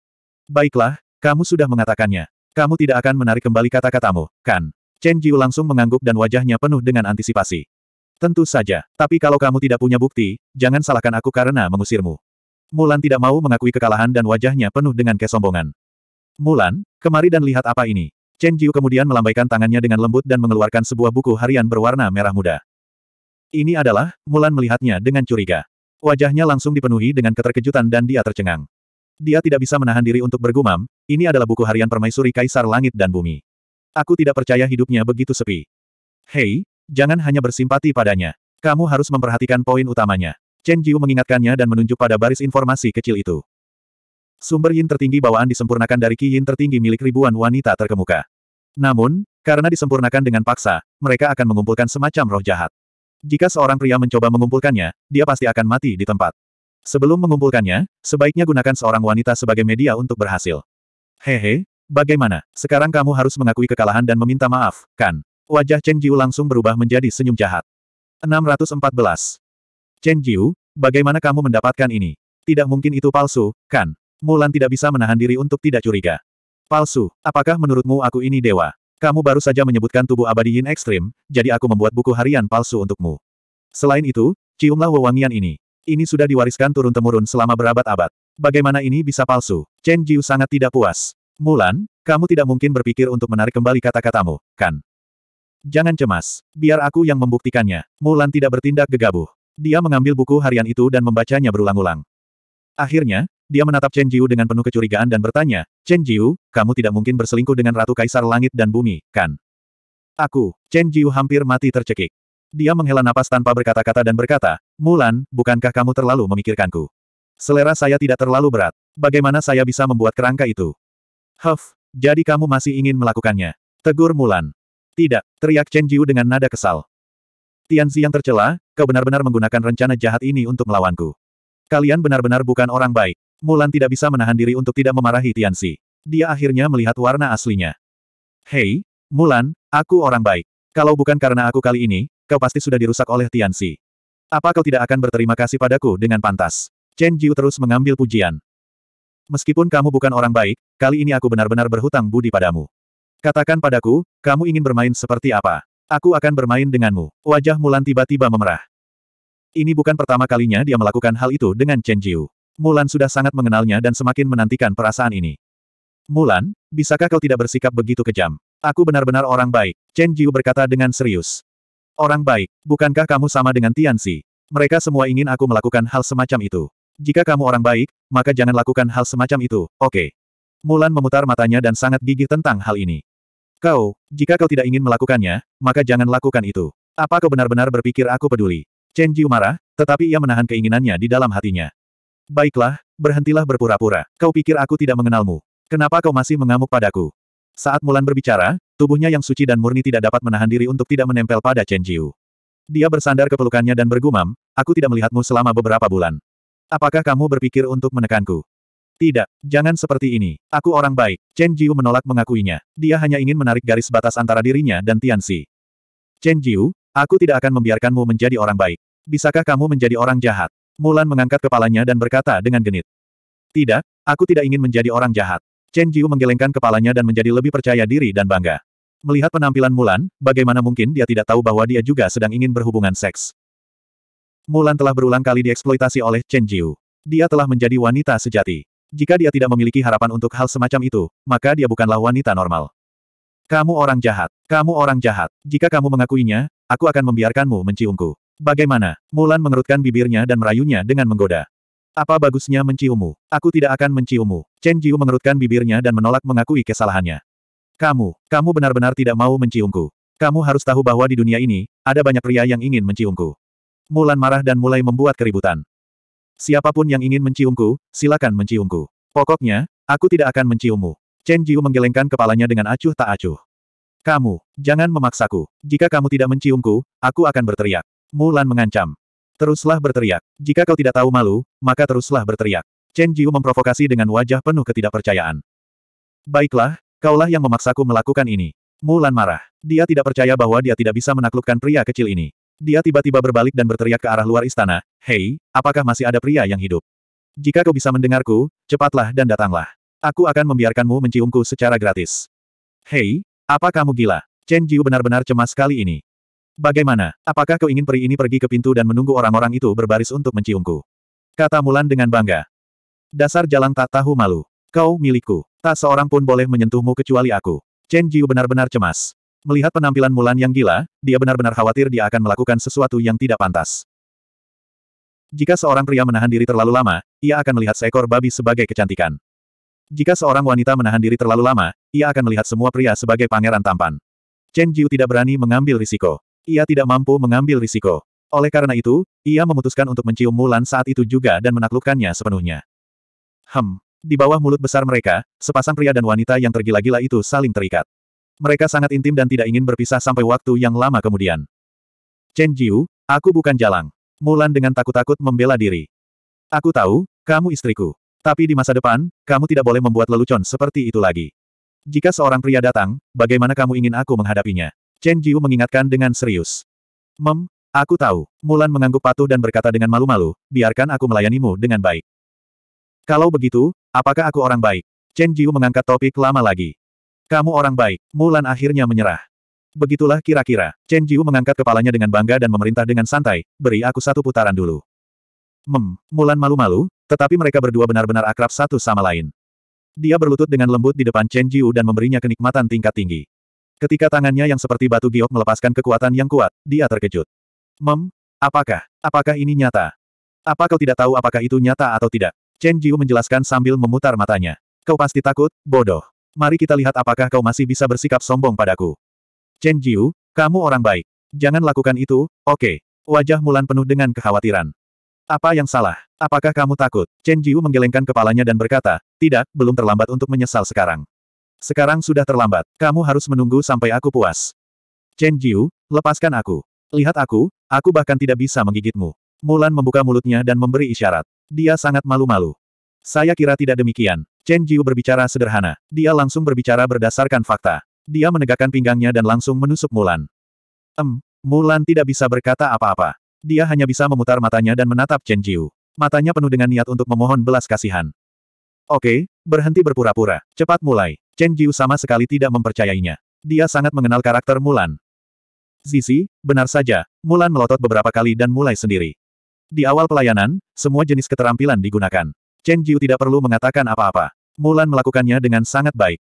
Baiklah, kamu sudah mengatakannya. Kamu tidak akan menarik kembali kata-katamu, kan? Chen Jiu langsung mengangguk dan wajahnya penuh dengan antisipasi. Tentu saja, tapi kalau kamu tidak punya bukti, jangan salahkan aku karena mengusirmu. Mulan tidak mau mengakui kekalahan dan wajahnya penuh dengan kesombongan. Mulan, kemari dan lihat apa ini. Chen Jiu kemudian melambaikan tangannya dengan lembut dan mengeluarkan sebuah buku harian berwarna merah muda. Ini adalah, Mulan melihatnya dengan curiga. Wajahnya langsung dipenuhi dengan keterkejutan dan dia tercengang. Dia tidak bisa menahan diri untuk bergumam, ini adalah buku harian permaisuri Kaisar Langit dan Bumi. Aku tidak percaya hidupnya begitu sepi. Hei, jangan hanya bersimpati padanya. Kamu harus memperhatikan poin utamanya. Chen Jiu mengingatkannya dan menunjuk pada baris informasi kecil itu. Sumber yin tertinggi bawaan disempurnakan dari ki yin tertinggi milik ribuan wanita terkemuka. Namun, karena disempurnakan dengan paksa, mereka akan mengumpulkan semacam roh jahat. Jika seorang pria mencoba mengumpulkannya, dia pasti akan mati di tempat. Sebelum mengumpulkannya, sebaiknya gunakan seorang wanita sebagai media untuk berhasil. Hehe, bagaimana? Sekarang kamu harus mengakui kekalahan dan meminta maaf, kan? Wajah Chen Jiu langsung berubah menjadi senyum jahat. 614. Chen Jiu, bagaimana kamu mendapatkan ini? Tidak mungkin itu palsu, kan? Mulan tidak bisa menahan diri untuk tidak curiga. Palsu. Apakah menurutmu aku ini dewa? Kamu baru saja menyebutkan tubuh abadi yin ekstrim, jadi aku membuat buku harian palsu untukmu. Selain itu, ciumlah wewangian ini. Ini sudah diwariskan turun-temurun selama berabad-abad. Bagaimana ini bisa palsu? Chen Jiu sangat tidak puas. Mulan, kamu tidak mungkin berpikir untuk menarik kembali kata-katamu, kan? Jangan cemas. Biar aku yang membuktikannya. Mulan tidak bertindak gegabah. Dia mengambil buku harian itu dan membacanya berulang-ulang. Akhirnya, dia menatap Chen Jiu dengan penuh kecurigaan dan bertanya, Chen Jiu, kamu tidak mungkin berselingkuh dengan Ratu Kaisar Langit dan Bumi, kan? Aku, Chen Jiu hampir mati tercekik. Dia menghela napas tanpa berkata-kata dan berkata, Mulan, bukankah kamu terlalu memikirkanku? Selera saya tidak terlalu berat. Bagaimana saya bisa membuat kerangka itu? Huff, jadi kamu masih ingin melakukannya? Tegur Mulan. Tidak, teriak Chen Jiu dengan nada kesal. Tianzi yang tercela, kau benar-benar menggunakan rencana jahat ini untuk melawanku. Kalian benar-benar bukan orang baik. Mulan tidak bisa menahan diri untuk tidak memarahi Tianxi. Dia akhirnya melihat warna aslinya. Hei, Mulan, aku orang baik. Kalau bukan karena aku kali ini, kau pasti sudah dirusak oleh Tianxi. Apa kau tidak akan berterima kasih padaku dengan pantas? Chen Jiu terus mengambil pujian. Meskipun kamu bukan orang baik, kali ini aku benar-benar berhutang budi padamu. Katakan padaku, kamu ingin bermain seperti apa? Aku akan bermain denganmu. Wajah Mulan tiba-tiba memerah. Ini bukan pertama kalinya dia melakukan hal itu dengan Chen Jiu. Mulan sudah sangat mengenalnya dan semakin menantikan perasaan ini. Mulan, bisakah kau tidak bersikap begitu kejam? Aku benar-benar orang baik, Chen Jiu berkata dengan serius. Orang baik, bukankah kamu sama dengan Tian Tianxi? Mereka semua ingin aku melakukan hal semacam itu. Jika kamu orang baik, maka jangan lakukan hal semacam itu, oke. Okay. Mulan memutar matanya dan sangat gigih tentang hal ini. Kau, jika kau tidak ingin melakukannya, maka jangan lakukan itu. Apa kau benar-benar berpikir aku peduli? Chen Jiu marah, tetapi ia menahan keinginannya di dalam hatinya. Baiklah, berhentilah berpura-pura. Kau pikir aku tidak mengenalmu. Kenapa kau masih mengamuk padaku? Saat Mulan berbicara, tubuhnya yang suci dan murni tidak dapat menahan diri untuk tidak menempel pada Chen Jiu. Dia bersandar ke pelukannya dan bergumam, aku tidak melihatmu selama beberapa bulan. Apakah kamu berpikir untuk menekanku? Tidak, jangan seperti ini. Aku orang baik. Chen Jiu menolak mengakuinya. Dia hanya ingin menarik garis batas antara dirinya dan Tianxi. Chen Jiu, aku tidak akan membiarkanmu menjadi orang baik. Bisakah kamu menjadi orang jahat? Mulan mengangkat kepalanya dan berkata dengan genit. Tidak, aku tidak ingin menjadi orang jahat. Chen Jiu menggelengkan kepalanya dan menjadi lebih percaya diri dan bangga. Melihat penampilan Mulan, bagaimana mungkin dia tidak tahu bahwa dia juga sedang ingin berhubungan seks. Mulan telah berulang kali dieksploitasi oleh Chen Jiu. Dia telah menjadi wanita sejati. Jika dia tidak memiliki harapan untuk hal semacam itu, maka dia bukanlah wanita normal. Kamu orang jahat. Kamu orang jahat. Jika kamu mengakuinya, aku akan membiarkanmu menciumku. Bagaimana? Mulan mengerutkan bibirnya dan merayunya dengan menggoda. Apa bagusnya menciummu? Aku tidak akan menciummu. Chen Jiu mengerutkan bibirnya dan menolak mengakui kesalahannya. Kamu, kamu benar-benar tidak mau menciumku. Kamu harus tahu bahwa di dunia ini, ada banyak pria yang ingin menciumku. Mulan marah dan mulai membuat keributan. Siapapun yang ingin menciumku, silakan menciumku. Pokoknya, aku tidak akan menciummu. Chen Jiu menggelengkan kepalanya dengan acuh tak acuh. Kamu, jangan memaksaku. Jika kamu tidak menciumku, aku akan berteriak. Mulan mengancam. Teruslah berteriak. Jika kau tidak tahu malu, maka teruslah berteriak. Chen Jiu memprovokasi dengan wajah penuh ketidakpercayaan. Baiklah, kaulah yang memaksaku melakukan ini. Mulan marah. Dia tidak percaya bahwa dia tidak bisa menaklukkan pria kecil ini. Dia tiba-tiba berbalik dan berteriak ke arah luar istana, Hei, apakah masih ada pria yang hidup? Jika kau bisa mendengarku, cepatlah dan datanglah. Aku akan membiarkanmu menciumku secara gratis. Hei, apa kamu gila? Chen Jiu benar-benar cemas kali ini. Bagaimana? Apakah kau ingin peri ini pergi ke pintu dan menunggu orang-orang itu berbaris untuk menciumku? Kata Mulan dengan bangga. Dasar jalan tak tahu malu. Kau milikku. Tak seorang pun boleh menyentuhmu kecuali aku. Chen Jiu benar-benar cemas. Melihat penampilan Mulan yang gila, dia benar-benar khawatir dia akan melakukan sesuatu yang tidak pantas. Jika seorang pria menahan diri terlalu lama, ia akan melihat seekor babi sebagai kecantikan. Jika seorang wanita menahan diri terlalu lama, ia akan melihat semua pria sebagai pangeran tampan. Chen Jiu tidak berani mengambil risiko. Ia tidak mampu mengambil risiko. Oleh karena itu, ia memutuskan untuk mencium Mulan saat itu juga dan menaklukkannya sepenuhnya. Hem. Di bawah mulut besar mereka, sepasang pria dan wanita yang tergila-gila itu saling terikat. Mereka sangat intim dan tidak ingin berpisah sampai waktu yang lama kemudian. Chen Jiu, aku bukan jalang. Mulan dengan takut-takut membela diri. Aku tahu, kamu istriku. Tapi di masa depan, kamu tidak boleh membuat lelucon seperti itu lagi. Jika seorang pria datang, bagaimana kamu ingin aku menghadapinya? Chen Jiu mengingatkan dengan serius. Mem, aku tahu. Mulan mengangguk patuh dan berkata dengan malu-malu, biarkan aku melayanimu dengan baik. Kalau begitu, apakah aku orang baik? Chen Jiu mengangkat topik lama lagi. Kamu orang baik, Mulan akhirnya menyerah. Begitulah kira-kira, Chen Jiu mengangkat kepalanya dengan bangga dan memerintah dengan santai, beri aku satu putaran dulu. Mem, Mulan malu-malu, tetapi mereka berdua benar-benar akrab satu sama lain. Dia berlutut dengan lembut di depan Chen Jiu dan memberinya kenikmatan tingkat tinggi. Ketika tangannya yang seperti batu giok melepaskan kekuatan yang kuat, dia terkejut. Mem, apakah, apakah ini nyata? Apa kau tidak tahu apakah itu nyata atau tidak? Chen Jiu menjelaskan sambil memutar matanya. Kau pasti takut, bodoh. Mari kita lihat apakah kau masih bisa bersikap sombong padaku. Chen Jiu, kamu orang baik. Jangan lakukan itu, oke. Okay. Wajah Mulan penuh dengan kekhawatiran. Apa yang salah? Apakah kamu takut? Chen Jiu menggelengkan kepalanya dan berkata, tidak, belum terlambat untuk menyesal sekarang. Sekarang sudah terlambat. Kamu harus menunggu sampai aku puas. Chen Jiu, lepaskan aku. Lihat aku, aku bahkan tidak bisa menggigitmu. Mulan membuka mulutnya dan memberi isyarat. Dia sangat malu-malu. Saya kira tidak demikian. Chen Jiu berbicara sederhana. Dia langsung berbicara berdasarkan fakta. Dia menegakkan pinggangnya dan langsung menusuk Mulan. Em, Mulan tidak bisa berkata apa-apa. Dia hanya bisa memutar matanya dan menatap Chen Jiu. Matanya penuh dengan niat untuk memohon belas kasihan. Oke, berhenti berpura-pura. Cepat mulai. Chen Jiu sama sekali tidak mempercayainya. Dia sangat mengenal karakter Mulan. Zizi, benar saja, Mulan melotot beberapa kali dan mulai sendiri. Di awal pelayanan, semua jenis keterampilan digunakan. Chen Jiu tidak perlu mengatakan apa-apa. Mulan melakukannya dengan sangat baik.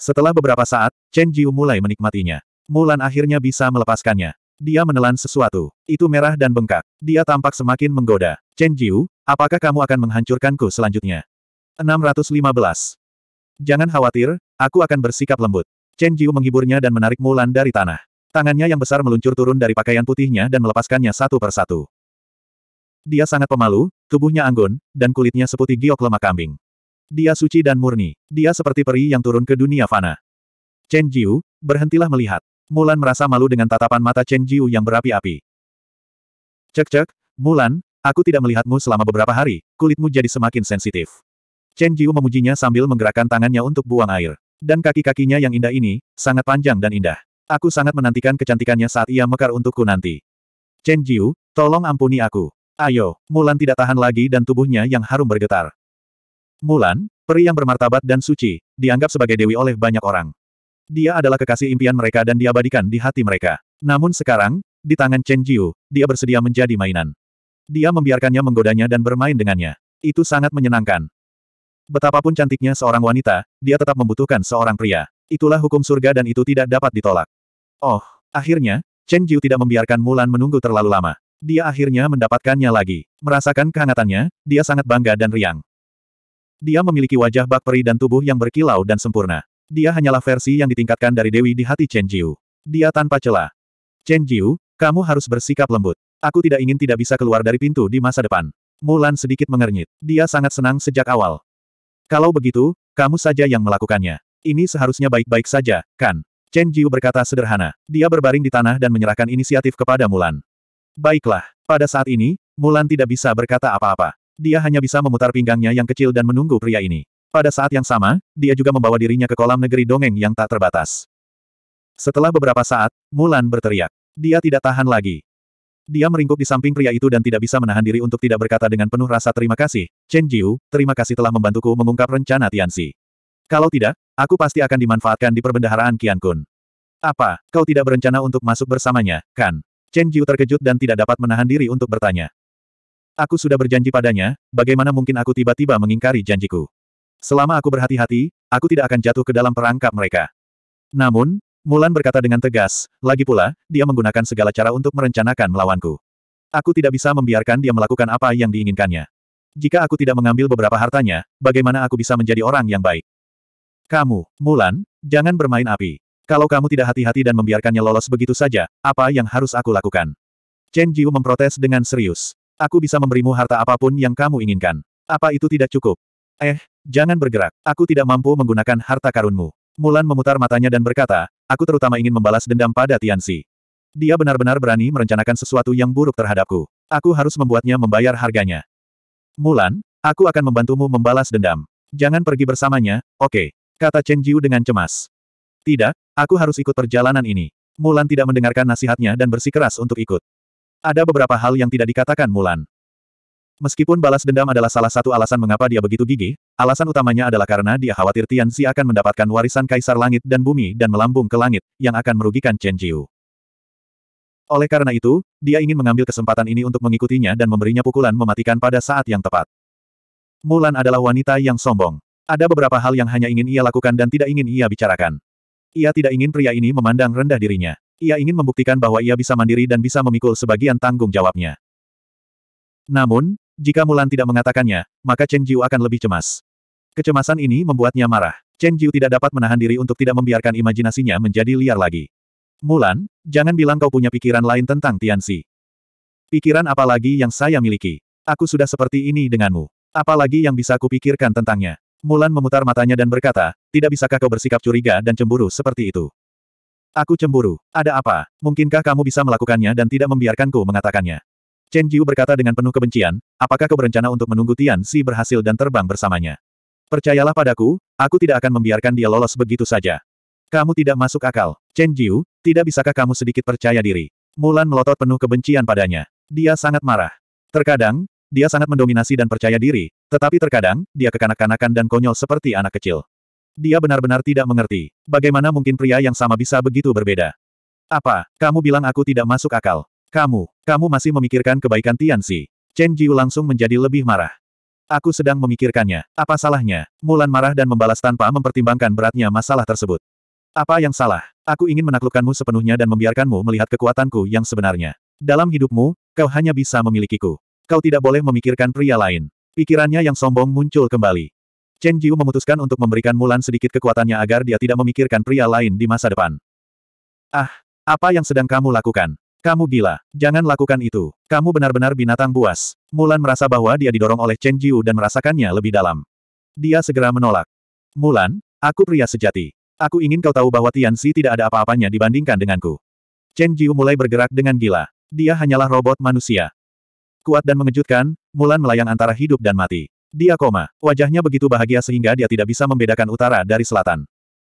Setelah beberapa saat, Chen Jiu mulai menikmatinya. Mulan akhirnya bisa melepaskannya. Dia menelan sesuatu. Itu merah dan bengkak. Dia tampak semakin menggoda. Chen Jiu, apakah kamu akan menghancurkanku selanjutnya? 615. Jangan khawatir, aku akan bersikap lembut. Chen Jiu menghiburnya dan menarik Mulan dari tanah. Tangannya yang besar meluncur turun dari pakaian putihnya dan melepaskannya satu persatu. Dia sangat pemalu, tubuhnya anggun, dan kulitnya seputih giok lemak kambing. Dia suci dan murni. Dia seperti peri yang turun ke dunia fana. Chen Jiu, berhentilah melihat. Mulan merasa malu dengan tatapan mata Chen Jiu yang berapi-api. Cek-cek, Mulan, aku tidak melihatmu selama beberapa hari, kulitmu jadi semakin sensitif. Chen Jiu memujinya sambil menggerakkan tangannya untuk buang air. Dan kaki-kakinya yang indah ini, sangat panjang dan indah. Aku sangat menantikan kecantikannya saat ia mekar untukku nanti. Chen Jiu, tolong ampuni aku. Ayo, Mulan tidak tahan lagi dan tubuhnya yang harum bergetar. Mulan, peri yang bermartabat dan suci, dianggap sebagai dewi oleh banyak orang. Dia adalah kekasih impian mereka dan diabadikan di hati mereka. Namun sekarang, di tangan Chen Jiu, dia bersedia menjadi mainan. Dia membiarkannya menggodanya dan bermain dengannya. Itu sangat menyenangkan. Betapapun cantiknya seorang wanita, dia tetap membutuhkan seorang pria. Itulah hukum surga dan itu tidak dapat ditolak. Oh, akhirnya, Chen Jiu tidak membiarkan Mulan menunggu terlalu lama. Dia akhirnya mendapatkannya lagi. Merasakan kehangatannya, dia sangat bangga dan riang. Dia memiliki wajah bak peri dan tubuh yang berkilau dan sempurna. Dia hanyalah versi yang ditingkatkan dari Dewi di hati Chen Jiu. Dia tanpa celah. Chen Jiu, kamu harus bersikap lembut. Aku tidak ingin tidak bisa keluar dari pintu di masa depan. Mulan sedikit mengernyit. Dia sangat senang sejak awal. Kalau begitu, kamu saja yang melakukannya. Ini seharusnya baik-baik saja, kan? Chen Jiu berkata sederhana. Dia berbaring di tanah dan menyerahkan inisiatif kepada Mulan. Baiklah, pada saat ini, Mulan tidak bisa berkata apa-apa. Dia hanya bisa memutar pinggangnya yang kecil dan menunggu pria ini. Pada saat yang sama, dia juga membawa dirinya ke kolam negeri dongeng yang tak terbatas. Setelah beberapa saat, Mulan berteriak. Dia tidak tahan lagi. Dia meringkuk di samping pria itu dan tidak bisa menahan diri untuk tidak berkata dengan penuh rasa terima kasih, Chen Jiu, terima kasih telah membantuku mengungkap rencana Tianxi. Kalau tidak, aku pasti akan dimanfaatkan di perbendaharaan Qian Kun. Apa, kau tidak berencana untuk masuk bersamanya, kan? Chen Jiu terkejut dan tidak dapat menahan diri untuk bertanya. Aku sudah berjanji padanya, bagaimana mungkin aku tiba-tiba mengingkari janjiku? Selama aku berhati-hati, aku tidak akan jatuh ke dalam perangkap mereka. Namun, Mulan berkata dengan tegas, lagi pula, dia menggunakan segala cara untuk merencanakan melawanku. Aku tidak bisa membiarkan dia melakukan apa yang diinginkannya. Jika aku tidak mengambil beberapa hartanya, bagaimana aku bisa menjadi orang yang baik? Kamu, Mulan, jangan bermain api. Kalau kamu tidak hati-hati dan membiarkannya lolos begitu saja, apa yang harus aku lakukan? Chen Jiu memprotes dengan serius. Aku bisa memberimu harta apapun yang kamu inginkan. Apa itu tidak cukup? Eh, jangan bergerak. Aku tidak mampu menggunakan harta karunmu. Mulan memutar matanya dan berkata, Aku terutama ingin membalas dendam pada Tianxi. Dia benar-benar berani merencanakan sesuatu yang buruk terhadapku. Aku harus membuatnya membayar harganya. Mulan, aku akan membantumu membalas dendam. Jangan pergi bersamanya, oke, okay, kata Chen Jiu dengan cemas. Tidak, aku harus ikut perjalanan ini. Mulan tidak mendengarkan nasihatnya dan bersikeras untuk ikut. Ada beberapa hal yang tidak dikatakan Mulan. Meskipun balas dendam adalah salah satu alasan mengapa dia begitu gigih, alasan utamanya adalah karena dia khawatir Xi akan mendapatkan warisan kaisar langit dan bumi dan melambung ke langit, yang akan merugikan Chen Jiu. Oleh karena itu, dia ingin mengambil kesempatan ini untuk mengikutinya dan memberinya pukulan mematikan pada saat yang tepat. Mulan adalah wanita yang sombong. Ada beberapa hal yang hanya ingin ia lakukan dan tidak ingin ia bicarakan. Ia tidak ingin pria ini memandang rendah dirinya. Ia ingin membuktikan bahwa ia bisa mandiri dan bisa memikul sebagian tanggung jawabnya. Namun, jika Mulan tidak mengatakannya, maka Chen Jiu akan lebih cemas. Kecemasan ini membuatnya marah. Chen Jiu tidak dapat menahan diri untuk tidak membiarkan imajinasinya menjadi liar lagi. Mulan, jangan bilang kau punya pikiran lain tentang Tian Tianxi. Pikiran apa lagi yang saya miliki? Aku sudah seperti ini denganmu. Apalagi yang bisa kupikirkan tentangnya? Mulan memutar matanya dan berkata, tidak bisakah kau bersikap curiga dan cemburu seperti itu? Aku cemburu. Ada apa? Mungkinkah kamu bisa melakukannya dan tidak membiarkanku mengatakannya? Chen Jiu berkata dengan penuh kebencian, apakah kau berencana untuk menunggu Tian Si berhasil dan terbang bersamanya? Percayalah padaku, aku tidak akan membiarkan dia lolos begitu saja. Kamu tidak masuk akal. Chen Jiu, tidak bisakah kamu sedikit percaya diri? Mulan melotot penuh kebencian padanya. Dia sangat marah. Terkadang, dia sangat mendominasi dan percaya diri, tetapi terkadang, dia kekanak-kanakan dan konyol seperti anak kecil. Dia benar-benar tidak mengerti. Bagaimana mungkin pria yang sama bisa begitu berbeda? Apa, kamu bilang aku tidak masuk akal? Kamu, kamu masih memikirkan kebaikan Tian Tianxi. Chen Jiu langsung menjadi lebih marah. Aku sedang memikirkannya. Apa salahnya? Mulan marah dan membalas tanpa mempertimbangkan beratnya masalah tersebut. Apa yang salah? Aku ingin menaklukkanmu sepenuhnya dan membiarkanmu melihat kekuatanku yang sebenarnya. Dalam hidupmu, kau hanya bisa memilikiku. Kau tidak boleh memikirkan pria lain. Pikirannya yang sombong muncul kembali. Chen Jiu memutuskan untuk memberikan Mulan sedikit kekuatannya agar dia tidak memikirkan pria lain di masa depan. Ah, apa yang sedang kamu lakukan? Kamu gila. Jangan lakukan itu. Kamu benar-benar binatang buas. Mulan merasa bahwa dia didorong oleh Chen Jiu dan merasakannya lebih dalam. Dia segera menolak. Mulan, aku pria sejati. Aku ingin kau tahu bahwa Tian Xi tidak ada apa-apanya dibandingkan denganku. Chen Jiu mulai bergerak dengan gila. Dia hanyalah robot manusia. Kuat dan mengejutkan, Mulan melayang antara hidup dan mati. Dia koma. Wajahnya begitu bahagia sehingga dia tidak bisa membedakan utara dari selatan.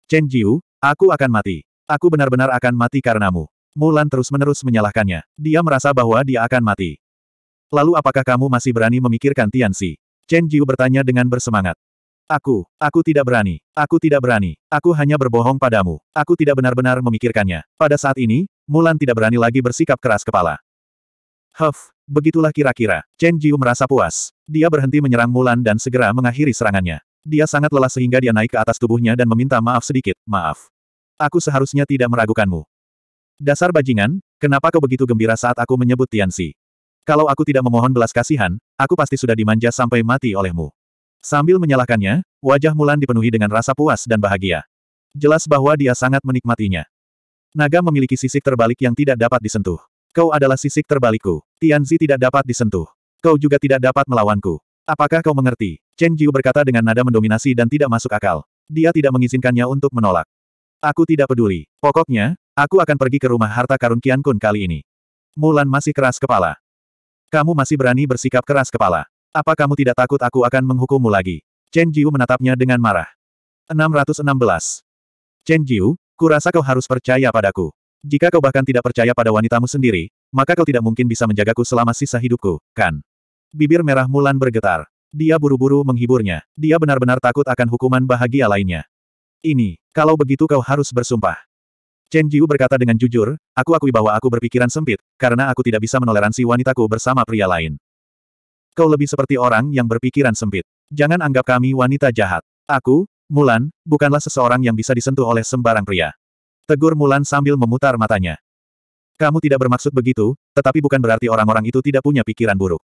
Chen Jiu, aku akan mati. Aku benar-benar akan mati karenamu. Mulan terus-menerus menyalahkannya. Dia merasa bahwa dia akan mati. Lalu apakah kamu masih berani memikirkan Tianxi? Chen Jiu bertanya dengan bersemangat. Aku, aku tidak berani, aku tidak berani, aku hanya berbohong padamu, aku tidak benar-benar memikirkannya. Pada saat ini, Mulan tidak berani lagi bersikap keras kepala. Huff, begitulah kira-kira. Chen Jiu merasa puas. Dia berhenti menyerang Mulan dan segera mengakhiri serangannya. Dia sangat lelah sehingga dia naik ke atas tubuhnya dan meminta maaf sedikit, maaf. Aku seharusnya tidak meragukanmu. Dasar bajingan, kenapa kau begitu gembira saat aku menyebut Tianxi? Kalau aku tidak memohon belas kasihan, aku pasti sudah dimanja sampai mati olehmu. Sambil menyalahkannya, wajah Mulan dipenuhi dengan rasa puas dan bahagia. Jelas bahwa dia sangat menikmatinya. Naga memiliki sisik terbalik yang tidak dapat disentuh. Kau adalah sisik terbalikku. Tianzi tidak dapat disentuh. Kau juga tidak dapat melawanku. Apakah kau mengerti? Chen Jiu berkata dengan nada mendominasi dan tidak masuk akal. Dia tidak mengizinkannya untuk menolak. Aku tidak peduli. Pokoknya, Aku akan pergi ke rumah harta karun Kian Kun kali ini. Mulan masih keras kepala. Kamu masih berani bersikap keras kepala. Apa kamu tidak takut aku akan menghukummu lagi? Chen Jiu menatapnya dengan marah. 616. Chen Jiu, kurasa kau harus percaya padaku. Jika kau bahkan tidak percaya pada wanitamu sendiri, maka kau tidak mungkin bisa menjagaku selama sisa hidupku, kan? Bibir merah Mulan bergetar. Dia buru-buru menghiburnya. Dia benar-benar takut akan hukuman bahagia lainnya. Ini, kalau begitu kau harus bersumpah. Chen Jiu berkata dengan jujur, aku akui bahwa aku berpikiran sempit, karena aku tidak bisa menoleransi wanitaku bersama pria lain. Kau lebih seperti orang yang berpikiran sempit. Jangan anggap kami wanita jahat. Aku, Mulan, bukanlah seseorang yang bisa disentuh oleh sembarang pria. Tegur Mulan sambil memutar matanya. Kamu tidak bermaksud begitu, tetapi bukan berarti orang-orang itu tidak punya pikiran buruk.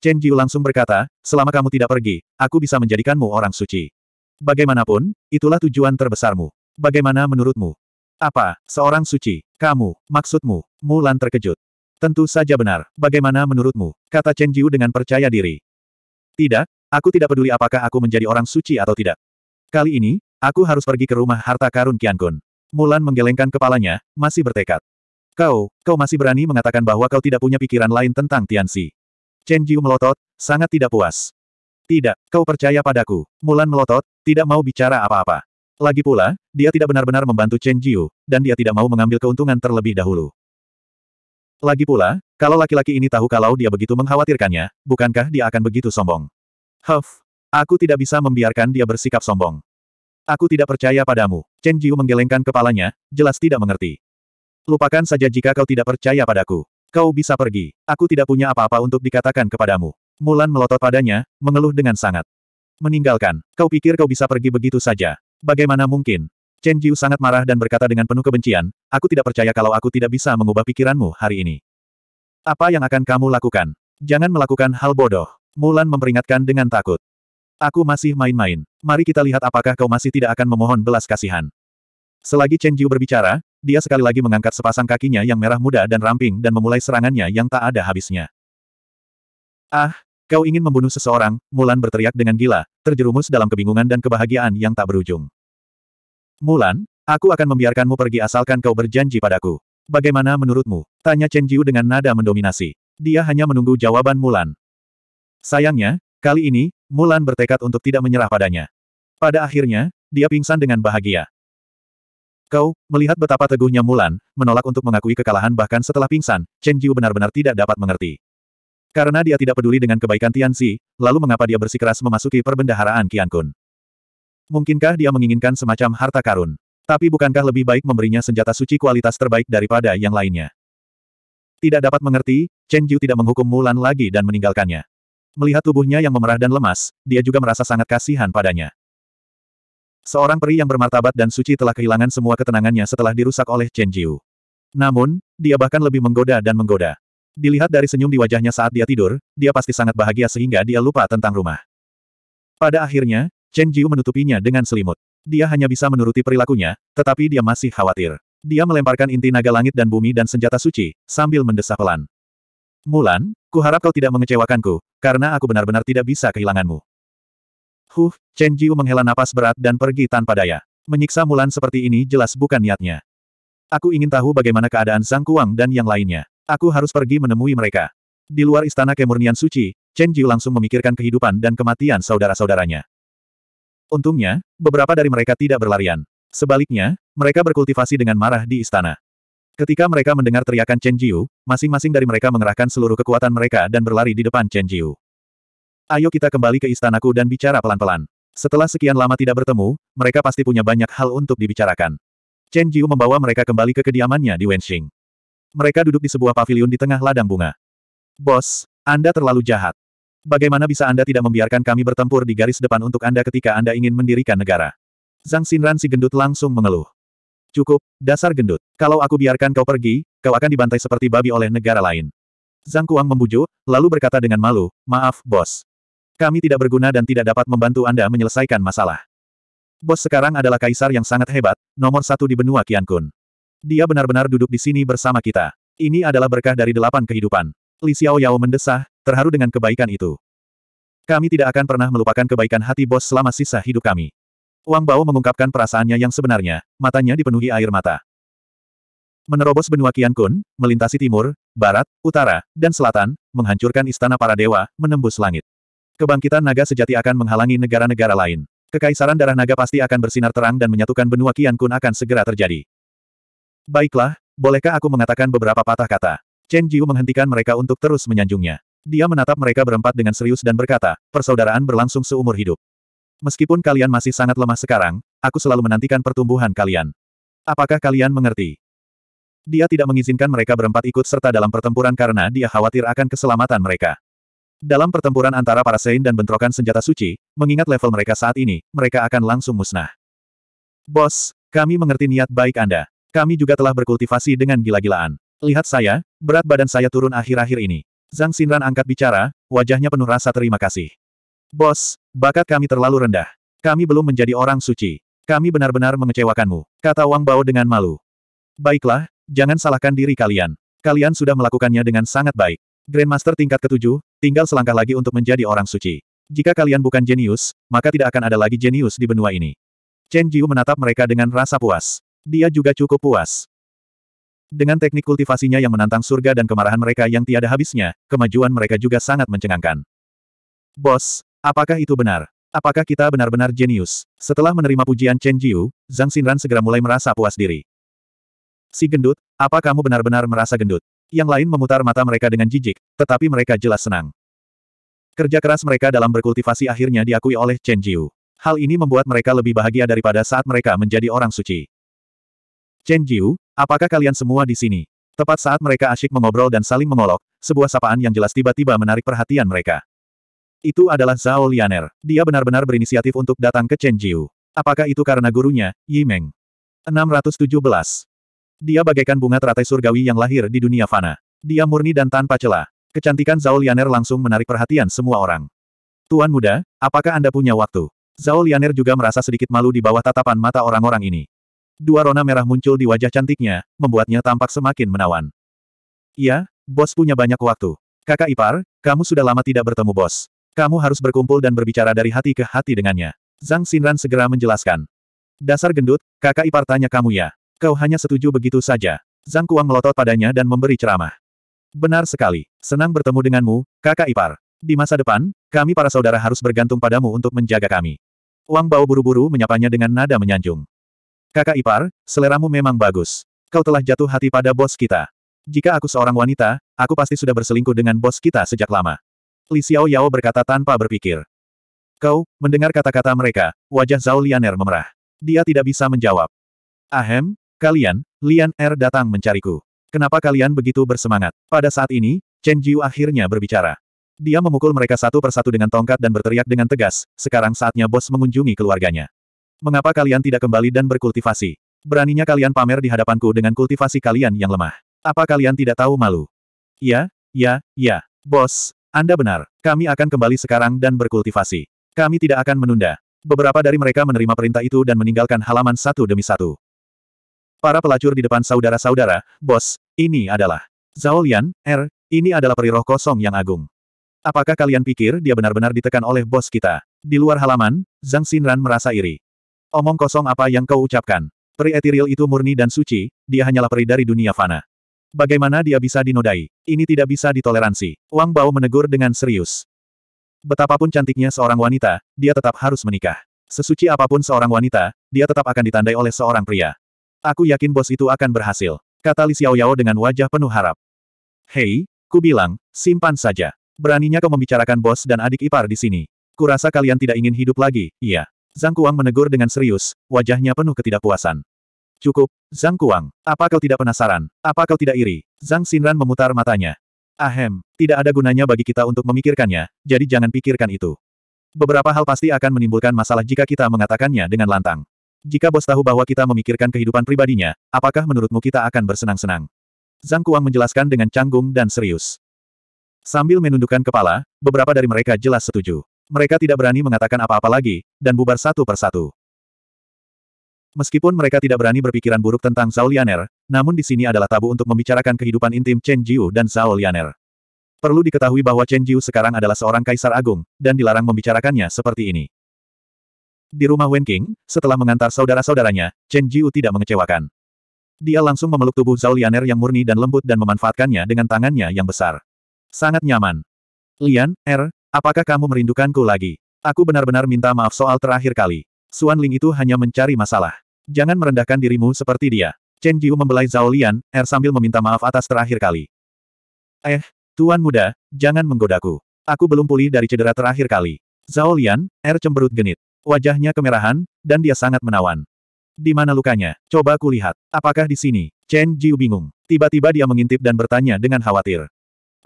Chen Jiu langsung berkata, selama kamu tidak pergi, aku bisa menjadikanmu orang suci. Bagaimanapun, itulah tujuan terbesarmu. Bagaimana menurutmu? Apa, seorang suci? Kamu, maksudmu? Mulan terkejut. Tentu saja benar. Bagaimana menurutmu? Kata Chen Jiu dengan percaya diri. Tidak, aku tidak peduli apakah aku menjadi orang suci atau tidak. Kali ini, aku harus pergi ke rumah harta karun Kun. Mulan menggelengkan kepalanya, masih bertekad. Kau, kau masih berani mengatakan bahwa kau tidak punya pikiran lain tentang Tian Tianxi. Chen Jiu melotot, sangat tidak puas. Tidak, kau percaya padaku. Mulan melotot, tidak mau bicara apa-apa. Lagi pula, dia tidak benar-benar membantu Chen Jiu, dan dia tidak mau mengambil keuntungan terlebih dahulu. Lagi pula, kalau laki-laki ini tahu kalau dia begitu mengkhawatirkannya, bukankah dia akan begitu sombong? Huff, aku tidak bisa membiarkan dia bersikap sombong. Aku tidak percaya padamu. Chen Jiu menggelengkan kepalanya, jelas tidak mengerti. Lupakan saja jika kau tidak percaya padaku. Kau bisa pergi. Aku tidak punya apa-apa untuk dikatakan kepadamu. Mulan melotot padanya, mengeluh dengan sangat. Meninggalkan. Kau pikir kau bisa pergi begitu saja. Bagaimana mungkin? Chen Jiu sangat marah dan berkata dengan penuh kebencian, aku tidak percaya kalau aku tidak bisa mengubah pikiranmu hari ini. Apa yang akan kamu lakukan? Jangan melakukan hal bodoh. Mulan memperingatkan dengan takut. Aku masih main-main. Mari kita lihat apakah kau masih tidak akan memohon belas kasihan. Selagi Chen Jiu berbicara, dia sekali lagi mengangkat sepasang kakinya yang merah muda dan ramping dan memulai serangannya yang tak ada habisnya. Ah, Kau ingin membunuh seseorang, Mulan berteriak dengan gila, terjerumus dalam kebingungan dan kebahagiaan yang tak berujung. Mulan, aku akan membiarkanmu pergi asalkan kau berjanji padaku. Bagaimana menurutmu? Tanya Chen Jiu dengan nada mendominasi. Dia hanya menunggu jawaban Mulan. Sayangnya, kali ini, Mulan bertekad untuk tidak menyerah padanya. Pada akhirnya, dia pingsan dengan bahagia. Kau, melihat betapa teguhnya Mulan, menolak untuk mengakui kekalahan bahkan setelah pingsan, Chen Jiu benar-benar tidak dapat mengerti. Karena dia tidak peduli dengan kebaikan Tian Tianxi, lalu mengapa dia bersikeras memasuki perbendaharaan Qian Kun? Mungkinkah dia menginginkan semacam harta karun? Tapi bukankah lebih baik memberinya senjata suci kualitas terbaik daripada yang lainnya? Tidak dapat mengerti, Chen Jiu tidak menghukum Mulan lagi dan meninggalkannya. Melihat tubuhnya yang memerah dan lemas, dia juga merasa sangat kasihan padanya. Seorang peri yang bermartabat dan suci telah kehilangan semua ketenangannya setelah dirusak oleh Chen Jiu. Namun, dia bahkan lebih menggoda dan menggoda. Dilihat dari senyum di wajahnya saat dia tidur, dia pasti sangat bahagia sehingga dia lupa tentang rumah. Pada akhirnya, Chen Jiu menutupinya dengan selimut. Dia hanya bisa menuruti perilakunya, tetapi dia masih khawatir. Dia melemparkan inti naga langit dan bumi dan senjata suci, sambil mendesah pelan. Mulan, ku harap kau tidak mengecewakanku, karena aku benar-benar tidak bisa kehilanganmu. Huh, Chen Jiu menghela napas berat dan pergi tanpa daya. Menyiksa Mulan seperti ini jelas bukan niatnya. Aku ingin tahu bagaimana keadaan Sang Kuang dan yang lainnya. Aku harus pergi menemui mereka. Di luar istana kemurnian suci, Chen Jiu langsung memikirkan kehidupan dan kematian saudara-saudaranya. Untungnya, beberapa dari mereka tidak berlarian. Sebaliknya, mereka berkultivasi dengan marah di istana. Ketika mereka mendengar teriakan Chen Jiu, masing-masing dari mereka mengerahkan seluruh kekuatan mereka dan berlari di depan Chen Jiu. Ayo kita kembali ke istanaku dan bicara pelan-pelan. Setelah sekian lama tidak bertemu, mereka pasti punya banyak hal untuk dibicarakan. Chen Jiu membawa mereka kembali ke kediamannya di Wenxing. Mereka duduk di sebuah pavilion di tengah ladang bunga. Bos, Anda terlalu jahat. Bagaimana bisa Anda tidak membiarkan kami bertempur di garis depan untuk Anda ketika Anda ingin mendirikan negara? Zhang Xinran si gendut langsung mengeluh. Cukup, dasar gendut. Kalau aku biarkan kau pergi, kau akan dibantai seperti babi oleh negara lain. Zhang Kuang membujuk, lalu berkata dengan malu, maaf, bos. Kami tidak berguna dan tidak dapat membantu Anda menyelesaikan masalah. Bos sekarang adalah kaisar yang sangat hebat, nomor satu di benua Qiankun. Dia benar-benar duduk di sini bersama kita. Ini adalah berkah dari delapan kehidupan. Li Xiao Yao mendesah, terharu dengan kebaikan itu. Kami tidak akan pernah melupakan kebaikan hati bos selama sisa hidup kami. Wang Bao mengungkapkan perasaannya yang sebenarnya, matanya dipenuhi air mata. Menerobos benua Qian Kun, melintasi timur, barat, utara, dan selatan, menghancurkan istana para dewa, menembus langit. Kebangkitan naga sejati akan menghalangi negara-negara lain. Kekaisaran darah naga pasti akan bersinar terang dan menyatukan benua Qian Kun akan segera terjadi. Baiklah, bolehkah aku mengatakan beberapa patah kata? Chen Jiu menghentikan mereka untuk terus menyanjungnya. Dia menatap mereka berempat dengan serius dan berkata, persaudaraan berlangsung seumur hidup. Meskipun kalian masih sangat lemah sekarang, aku selalu menantikan pertumbuhan kalian. Apakah kalian mengerti? Dia tidak mengizinkan mereka berempat ikut serta dalam pertempuran karena dia khawatir akan keselamatan mereka. Dalam pertempuran antara para Sein dan bentrokan senjata suci, mengingat level mereka saat ini, mereka akan langsung musnah. Bos, kami mengerti niat baik Anda. Kami juga telah berkultivasi dengan gila-gilaan. Lihat saya, berat badan saya turun akhir-akhir ini. Zhang Xinran angkat bicara, wajahnya penuh rasa terima kasih. Bos, bakat kami terlalu rendah. Kami belum menjadi orang suci. Kami benar-benar mengecewakanmu, kata Wang Bao dengan malu. Baiklah, jangan salahkan diri kalian. Kalian sudah melakukannya dengan sangat baik. Grandmaster tingkat ketujuh, tinggal selangkah lagi untuk menjadi orang suci. Jika kalian bukan jenius, maka tidak akan ada lagi jenius di benua ini. Chen Jiu menatap mereka dengan rasa puas. Dia juga cukup puas. Dengan teknik kultivasinya yang menantang surga dan kemarahan mereka yang tiada habisnya, kemajuan mereka juga sangat mencengangkan. Bos, apakah itu benar? Apakah kita benar-benar jenius? Setelah menerima pujian Chen Jiu, Zhang Xinran segera mulai merasa puas diri. Si gendut, apa kamu benar-benar merasa gendut? Yang lain memutar mata mereka dengan jijik, tetapi mereka jelas senang. Kerja keras mereka dalam berkultivasi akhirnya diakui oleh Chen Jiu. Hal ini membuat mereka lebih bahagia daripada saat mereka menjadi orang suci. Chen Jiu, apakah kalian semua di sini? Tepat saat mereka asyik mengobrol dan saling mengolok, sebuah sapaan yang jelas tiba-tiba menarik perhatian mereka. Itu adalah Zhao Lianer. Dia benar-benar berinisiatif untuk datang ke Chen Jiu. Apakah itu karena gurunya, Yi Meng? 617. Dia bagaikan bunga teratai surgawi yang lahir di dunia fana. Dia murni dan tanpa celah. Kecantikan Zhao Lianer langsung menarik perhatian semua orang. Tuan muda, apakah Anda punya waktu? Zhao Lianer juga merasa sedikit malu di bawah tatapan mata orang-orang ini dua rona merah muncul di wajah cantiknya, membuatnya tampak semakin menawan. Iya, bos punya banyak waktu. Kakak ipar, kamu sudah lama tidak bertemu bos. Kamu harus berkumpul dan berbicara dari hati ke hati dengannya. Zhang Xinran segera menjelaskan. Dasar gendut, kakak ipar tanya kamu ya. Kau hanya setuju begitu saja. Zhang Kuang melotot padanya dan memberi ceramah. Benar sekali. Senang bertemu denganmu, kakak ipar. Di masa depan, kami para saudara harus bergantung padamu untuk menjaga kami. Wang Bao buru-buru menyapanya dengan nada menyanjung. Kakak ipar, seleramu memang bagus. Kau telah jatuh hati pada bos kita. Jika aku seorang wanita, aku pasti sudah berselingkuh dengan bos kita sejak lama. Li Xiao Yao berkata tanpa berpikir. Kau, mendengar kata-kata mereka, wajah Zhao Lianer memerah. Dia tidak bisa menjawab. Ahem, kalian, Lian Er datang mencariku. Kenapa kalian begitu bersemangat? Pada saat ini, Chen Jiu akhirnya berbicara. Dia memukul mereka satu persatu dengan tongkat dan berteriak dengan tegas, sekarang saatnya bos mengunjungi keluarganya. Mengapa kalian tidak kembali dan berkultivasi? Beraninya kalian pamer di hadapanku dengan kultivasi kalian yang lemah. Apa kalian tidak tahu malu? Ya, ya, ya. Bos, Anda benar. Kami akan kembali sekarang dan berkultivasi. Kami tidak akan menunda. Beberapa dari mereka menerima perintah itu dan meninggalkan halaman satu demi satu. Para pelacur di depan saudara-saudara, bos, ini adalah Zhao Lian, R, er, ini adalah periroh kosong yang agung. Apakah kalian pikir dia benar-benar ditekan oleh bos kita? Di luar halaman, Zhang Xinran merasa iri. Omong kosong apa yang kau ucapkan. Peri etiril itu murni dan suci, dia hanyalah peri dari dunia fana. Bagaimana dia bisa dinodai? Ini tidak bisa ditoleransi. Wang Bao menegur dengan serius. Betapapun cantiknya seorang wanita, dia tetap harus menikah. Sesuci apapun seorang wanita, dia tetap akan ditandai oleh seorang pria. Aku yakin bos itu akan berhasil. Kata Li Xiaoyao dengan wajah penuh harap. Hei, ku bilang, simpan saja. Beraninya kau membicarakan bos dan adik ipar di sini. Kurasa kalian tidak ingin hidup lagi, iya. Zhang Kuang menegur dengan serius, wajahnya penuh ketidakpuasan. Cukup, Zhang Kuang. Apa kau tidak penasaran? Apa kau tidak iri? Zhang Xinran memutar matanya. Ahem, tidak ada gunanya bagi kita untuk memikirkannya, jadi jangan pikirkan itu. Beberapa hal pasti akan menimbulkan masalah jika kita mengatakannya dengan lantang. Jika bos tahu bahwa kita memikirkan kehidupan pribadinya, apakah menurutmu kita akan bersenang-senang? Zhang Kuang menjelaskan dengan canggung dan serius. Sambil menundukkan kepala, beberapa dari mereka jelas setuju mereka tidak berani mengatakan apa-apa lagi, dan bubar satu persatu. Meskipun mereka tidak berani berpikiran buruk tentang Zhao Lianer, namun di sini adalah tabu untuk membicarakan kehidupan intim Chen Jiu dan Zhao Lianer. Perlu diketahui bahwa Chen Jiu sekarang adalah seorang kaisar agung, dan dilarang membicarakannya seperti ini. Di rumah Wen King, setelah mengantar saudara-saudaranya, Chen Jiu tidak mengecewakan. Dia langsung memeluk tubuh Zhao Lianer yang murni dan lembut dan memanfaatkannya dengan tangannya yang besar. Sangat nyaman. Lian, Er, Apakah kamu merindukanku lagi? Aku benar-benar minta maaf soal terakhir kali. Suan Ling itu hanya mencari masalah. Jangan merendahkan dirimu seperti dia. Chen Jiu membelai Zhao Lian, Er sambil meminta maaf atas terakhir kali. Eh, Tuan muda, jangan menggodaku. Aku belum pulih dari cedera terakhir kali. Zhao Lian, Er cemberut genit. Wajahnya kemerahan, dan dia sangat menawan. Di mana lukanya? Coba kulihat. Apakah di sini? Chen Jiu bingung. Tiba-tiba dia mengintip dan bertanya dengan khawatir.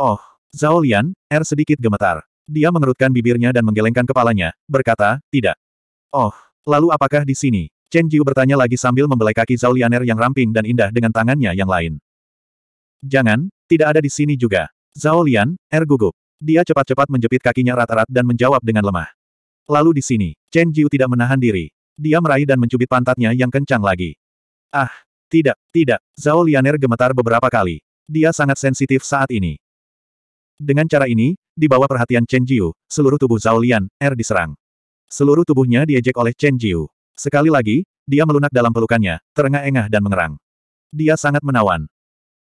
Oh, Zhao Lian, Er sedikit gemetar. Dia mengerutkan bibirnya dan menggelengkan kepalanya, berkata, tidak. Oh, lalu apakah di sini? Chen Jiu bertanya lagi sambil membelai kaki Zhao Lianer yang ramping dan indah dengan tangannya yang lain. Jangan, tidak ada di sini juga. Zhao Lian, er gugup. Dia cepat-cepat menjepit kakinya rata rat dan menjawab dengan lemah. Lalu di sini, Chen Jiu tidak menahan diri. Dia meraih dan mencubit pantatnya yang kencang lagi. Ah, tidak, tidak, Zhao Lianer gemetar beberapa kali. Dia sangat sensitif saat ini. Dengan cara ini, di bawah perhatian Chen Jiu, seluruh tubuh Zhao Lian, Er diserang. Seluruh tubuhnya diejek oleh Chen Jiu. Sekali lagi, dia melunak dalam pelukannya, terengah-engah dan mengerang. Dia sangat menawan.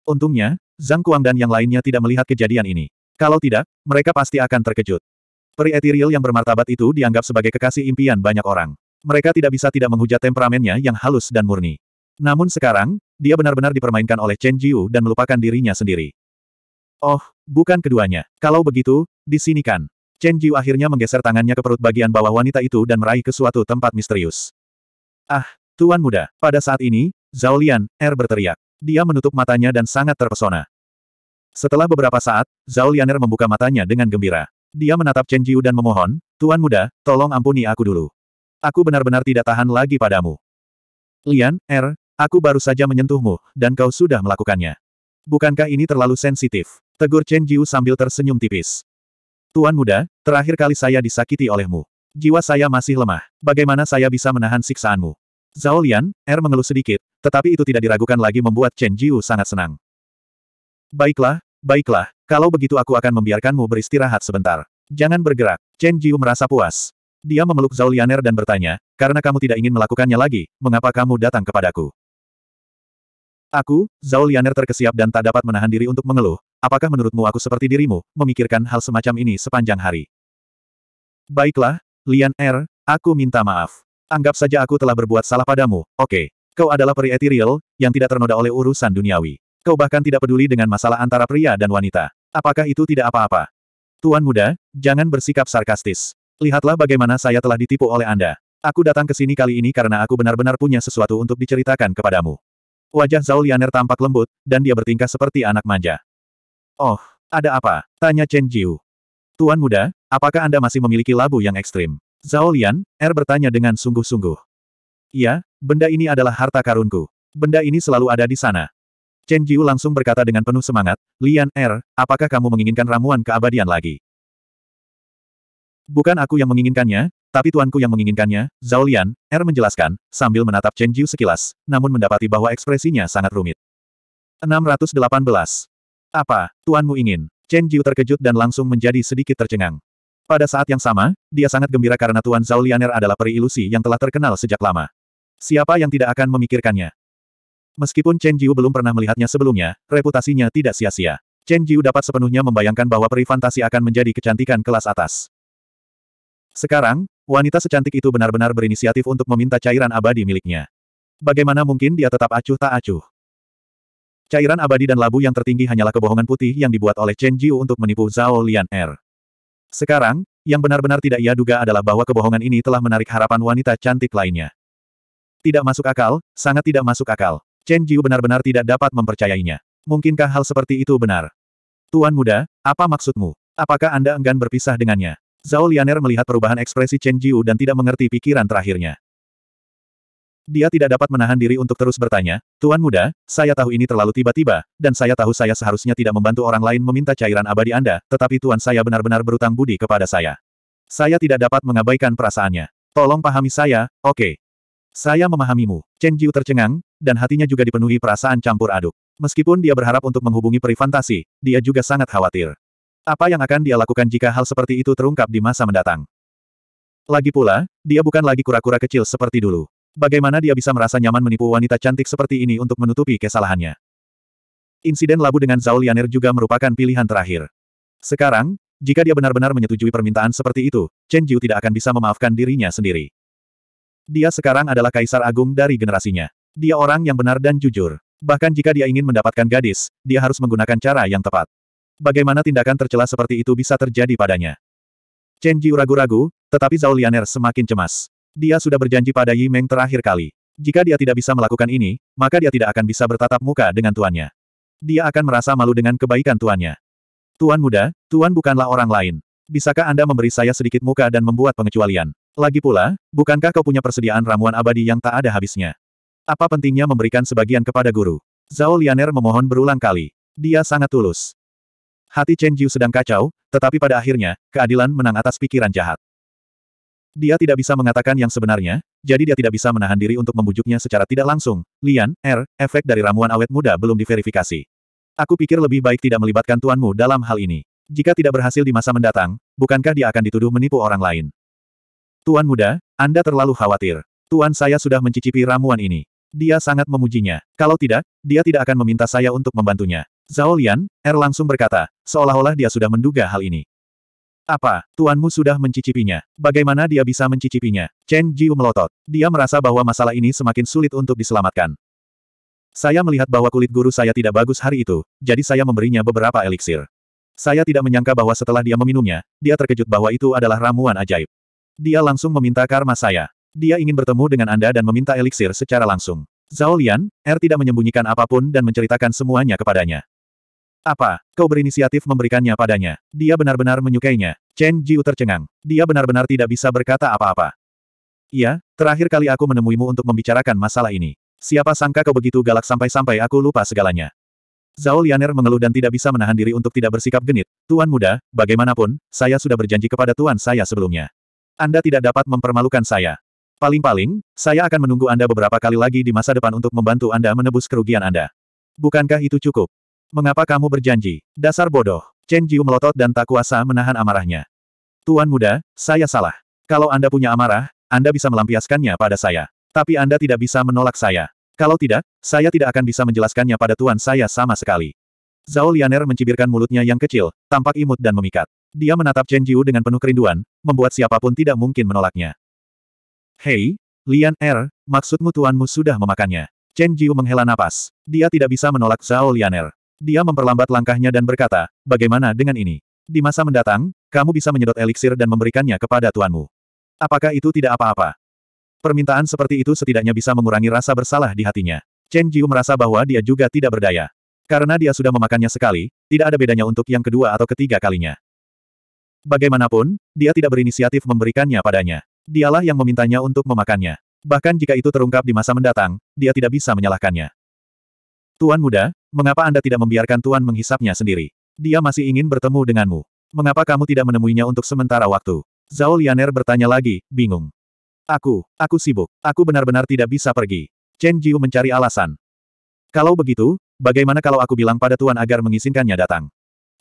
Untungnya, Zhang Kuang dan yang lainnya tidak melihat kejadian ini. Kalau tidak, mereka pasti akan terkejut. Peri etiril yang bermartabat itu dianggap sebagai kekasih impian banyak orang. Mereka tidak bisa tidak menghujat temperamennya yang halus dan murni. Namun sekarang, dia benar-benar dipermainkan oleh Chen Jiu dan melupakan dirinya sendiri. Oh, bukan keduanya. Kalau begitu, di sini kan. Chen Jiu akhirnya menggeser tangannya ke perut bagian bawah wanita itu dan meraih ke suatu tempat misterius. Ah, Tuan muda, pada saat ini, Zhao Lian, Er berteriak. Dia menutup matanya dan sangat terpesona. Setelah beberapa saat, Zhao Lian Er membuka matanya dengan gembira. Dia menatap Chen Jiu dan memohon, Tuan muda, tolong ampuni aku dulu. Aku benar-benar tidak tahan lagi padamu. Lian, Er, aku baru saja menyentuhmu, dan kau sudah melakukannya. Bukankah ini terlalu sensitif? Tegur Chen Jiu sambil tersenyum tipis. Tuan muda, terakhir kali saya disakiti olehmu. Jiwa saya masih lemah. Bagaimana saya bisa menahan siksaanmu? Zhao Lian, Er mengeluh sedikit, tetapi itu tidak diragukan lagi membuat Chen Jiu sangat senang. Baiklah, baiklah, kalau begitu aku akan membiarkanmu beristirahat sebentar. Jangan bergerak. Chen Jiu merasa puas. Dia memeluk Zhao Lianer dan bertanya, karena kamu tidak ingin melakukannya lagi, mengapa kamu datang kepadaku? Aku, Zhao Lianer terkesiap dan tak dapat menahan diri untuk mengeluh, apakah menurutmu aku seperti dirimu, memikirkan hal semacam ini sepanjang hari? Baiklah, Lian R, er, aku minta maaf. Anggap saja aku telah berbuat salah padamu, oke. Okay. Kau adalah peri etiril, yang tidak ternoda oleh urusan duniawi. Kau bahkan tidak peduli dengan masalah antara pria dan wanita. Apakah itu tidak apa-apa? Tuan muda, jangan bersikap sarkastis. Lihatlah bagaimana saya telah ditipu oleh Anda. Aku datang ke sini kali ini karena aku benar-benar punya sesuatu untuk diceritakan kepadamu. Wajah Zhao Lianer tampak lembut, dan dia bertingkah seperti anak manja. Oh, ada apa? Tanya Chen Jiu. Tuan muda, apakah Anda masih memiliki labu yang ekstrim? Zhao Lian, Er bertanya dengan sungguh-sungguh. Iya, benda ini adalah harta karunku. Benda ini selalu ada di sana. Chen Jiu langsung berkata dengan penuh semangat, Lian Er, apakah kamu menginginkan ramuan keabadian lagi? Bukan aku yang menginginkannya, tapi tuanku yang menginginkannya, Zhao Lian, Er menjelaskan, sambil menatap Chen Jiu sekilas, namun mendapati bahwa ekspresinya sangat rumit. 618. Apa, tuanmu ingin? Chen Jiu terkejut dan langsung menjadi sedikit tercengang. Pada saat yang sama, dia sangat gembira karena Tuan Zhao Lianer adalah peri ilusi yang telah terkenal sejak lama. Siapa yang tidak akan memikirkannya? Meskipun Chen Jiu belum pernah melihatnya sebelumnya, reputasinya tidak sia-sia. Chen Jiu dapat sepenuhnya membayangkan bahwa peri fantasi akan menjadi kecantikan kelas atas. Sekarang, wanita secantik itu benar-benar berinisiatif untuk meminta cairan abadi miliknya. Bagaimana mungkin dia tetap acuh tak acuh? Cairan abadi dan labu yang tertinggi hanyalah kebohongan putih yang dibuat oleh Chen Jiu untuk menipu Zhao Lian Er. Sekarang, yang benar-benar tidak ia duga adalah bahwa kebohongan ini telah menarik harapan wanita cantik lainnya. Tidak masuk akal, sangat tidak masuk akal. Chen Jiu benar-benar tidak dapat mempercayainya. Mungkinkah hal seperti itu benar? Tuan muda, apa maksudmu? Apakah Anda enggan berpisah dengannya? Zhao Lianer melihat perubahan ekspresi Chen Jiu dan tidak mengerti pikiran terakhirnya. Dia tidak dapat menahan diri untuk terus bertanya, Tuan Muda, saya tahu ini terlalu tiba-tiba, dan saya tahu saya seharusnya tidak membantu orang lain meminta cairan abadi Anda, tetapi Tuan saya benar-benar berutang budi kepada saya. Saya tidak dapat mengabaikan perasaannya. Tolong pahami saya, oke. Okay. Saya memahamimu. Chen Jiu tercengang, dan hatinya juga dipenuhi perasaan campur aduk. Meskipun dia berharap untuk menghubungi perifantasi, dia juga sangat khawatir. Apa yang akan dia lakukan jika hal seperti itu terungkap di masa mendatang? Lagi pula, dia bukan lagi kura-kura kecil seperti dulu. Bagaimana dia bisa merasa nyaman menipu wanita cantik seperti ini untuk menutupi kesalahannya? Insiden labu dengan Zhao Lianer juga merupakan pilihan terakhir. Sekarang, jika dia benar-benar menyetujui permintaan seperti itu, Chen Jiu tidak akan bisa memaafkan dirinya sendiri. Dia sekarang adalah kaisar agung dari generasinya. Dia orang yang benar dan jujur. Bahkan jika dia ingin mendapatkan gadis, dia harus menggunakan cara yang tepat. Bagaimana tindakan tercela seperti itu bisa terjadi padanya? Chen Jiu ragu-ragu, tetapi Zhao Lianer semakin cemas. Dia sudah berjanji pada Yi Meng terakhir kali. Jika dia tidak bisa melakukan ini, maka dia tidak akan bisa bertatap muka dengan tuannya. Dia akan merasa malu dengan kebaikan tuannya. Tuan muda, tuan bukanlah orang lain. Bisakah Anda memberi saya sedikit muka dan membuat pengecualian? Lagi pula, bukankah kau punya persediaan ramuan abadi yang tak ada habisnya? Apa pentingnya memberikan sebagian kepada guru? Zhao Lianer memohon berulang kali. Dia sangat tulus. Hati Chen Jiu sedang kacau, tetapi pada akhirnya, keadilan menang atas pikiran jahat. Dia tidak bisa mengatakan yang sebenarnya, jadi dia tidak bisa menahan diri untuk membujuknya secara tidak langsung. Lian, R, efek dari ramuan awet muda belum diverifikasi. Aku pikir lebih baik tidak melibatkan tuanmu dalam hal ini. Jika tidak berhasil di masa mendatang, bukankah dia akan dituduh menipu orang lain? Tuan muda, Anda terlalu khawatir. Tuan saya sudah mencicipi ramuan ini. Dia sangat memujinya. Kalau tidak, dia tidak akan meminta saya untuk membantunya. Zhao Lian, R langsung berkata, seolah-olah dia sudah menduga hal ini. Apa, tuanmu sudah mencicipinya? Bagaimana dia bisa mencicipinya? Chen Jiu melotot. Dia merasa bahwa masalah ini semakin sulit untuk diselamatkan. Saya melihat bahwa kulit guru saya tidak bagus hari itu, jadi saya memberinya beberapa eliksir. Saya tidak menyangka bahwa setelah dia meminumnya, dia terkejut bahwa itu adalah ramuan ajaib. Dia langsung meminta karma saya. Dia ingin bertemu dengan Anda dan meminta eliksir secara langsung. Zhao Lian, R er tidak menyembunyikan apapun dan menceritakan semuanya kepadanya. Apa, kau berinisiatif memberikannya padanya? Dia benar-benar menyukainya. Chen Jiu tercengang. Dia benar-benar tidak bisa berkata apa-apa. Iya, terakhir kali aku menemuimu untuk membicarakan masalah ini. Siapa sangka kau begitu galak sampai-sampai aku lupa segalanya. Zhao Lianer mengeluh dan tidak bisa menahan diri untuk tidak bersikap genit. Tuan muda, bagaimanapun, saya sudah berjanji kepada tuan saya sebelumnya. Anda tidak dapat mempermalukan saya. Paling-paling, saya akan menunggu Anda beberapa kali lagi di masa depan untuk membantu Anda menebus kerugian Anda. Bukankah itu cukup? Mengapa kamu berjanji? Dasar bodoh. Chen Jiu melotot dan tak kuasa menahan amarahnya. Tuan muda, saya salah. Kalau Anda punya amarah, Anda bisa melampiaskannya pada saya. Tapi Anda tidak bisa menolak saya. Kalau tidak, saya tidak akan bisa menjelaskannya pada tuan saya sama sekali. Zhao Lianer mencibirkan mulutnya yang kecil, tampak imut dan memikat. Dia menatap Chen Jiu dengan penuh kerinduan, membuat siapapun tidak mungkin menolaknya. Hei, Lian Er, maksudmu tuanmu sudah memakannya? Chen Jiu menghela napas. Dia tidak bisa menolak Zhao Lianer. Dia memperlambat langkahnya dan berkata, bagaimana dengan ini? Di masa mendatang, kamu bisa menyedot eliksir dan memberikannya kepada tuanmu. Apakah itu tidak apa-apa? Permintaan seperti itu setidaknya bisa mengurangi rasa bersalah di hatinya. Chen Jiu merasa bahwa dia juga tidak berdaya. Karena dia sudah memakannya sekali, tidak ada bedanya untuk yang kedua atau ketiga kalinya. Bagaimanapun, dia tidak berinisiatif memberikannya padanya. Dialah yang memintanya untuk memakannya. Bahkan jika itu terungkap di masa mendatang, dia tidak bisa menyalahkannya. Tuan muda, Mengapa Anda tidak membiarkan Tuan menghisapnya sendiri? Dia masih ingin bertemu denganmu. Mengapa kamu tidak menemuinya untuk sementara waktu? Zhao Lianer bertanya lagi, bingung. Aku, aku sibuk. Aku benar-benar tidak bisa pergi. Chen Jiu mencari alasan. Kalau begitu, bagaimana kalau aku bilang pada Tuan agar mengizinkannya datang?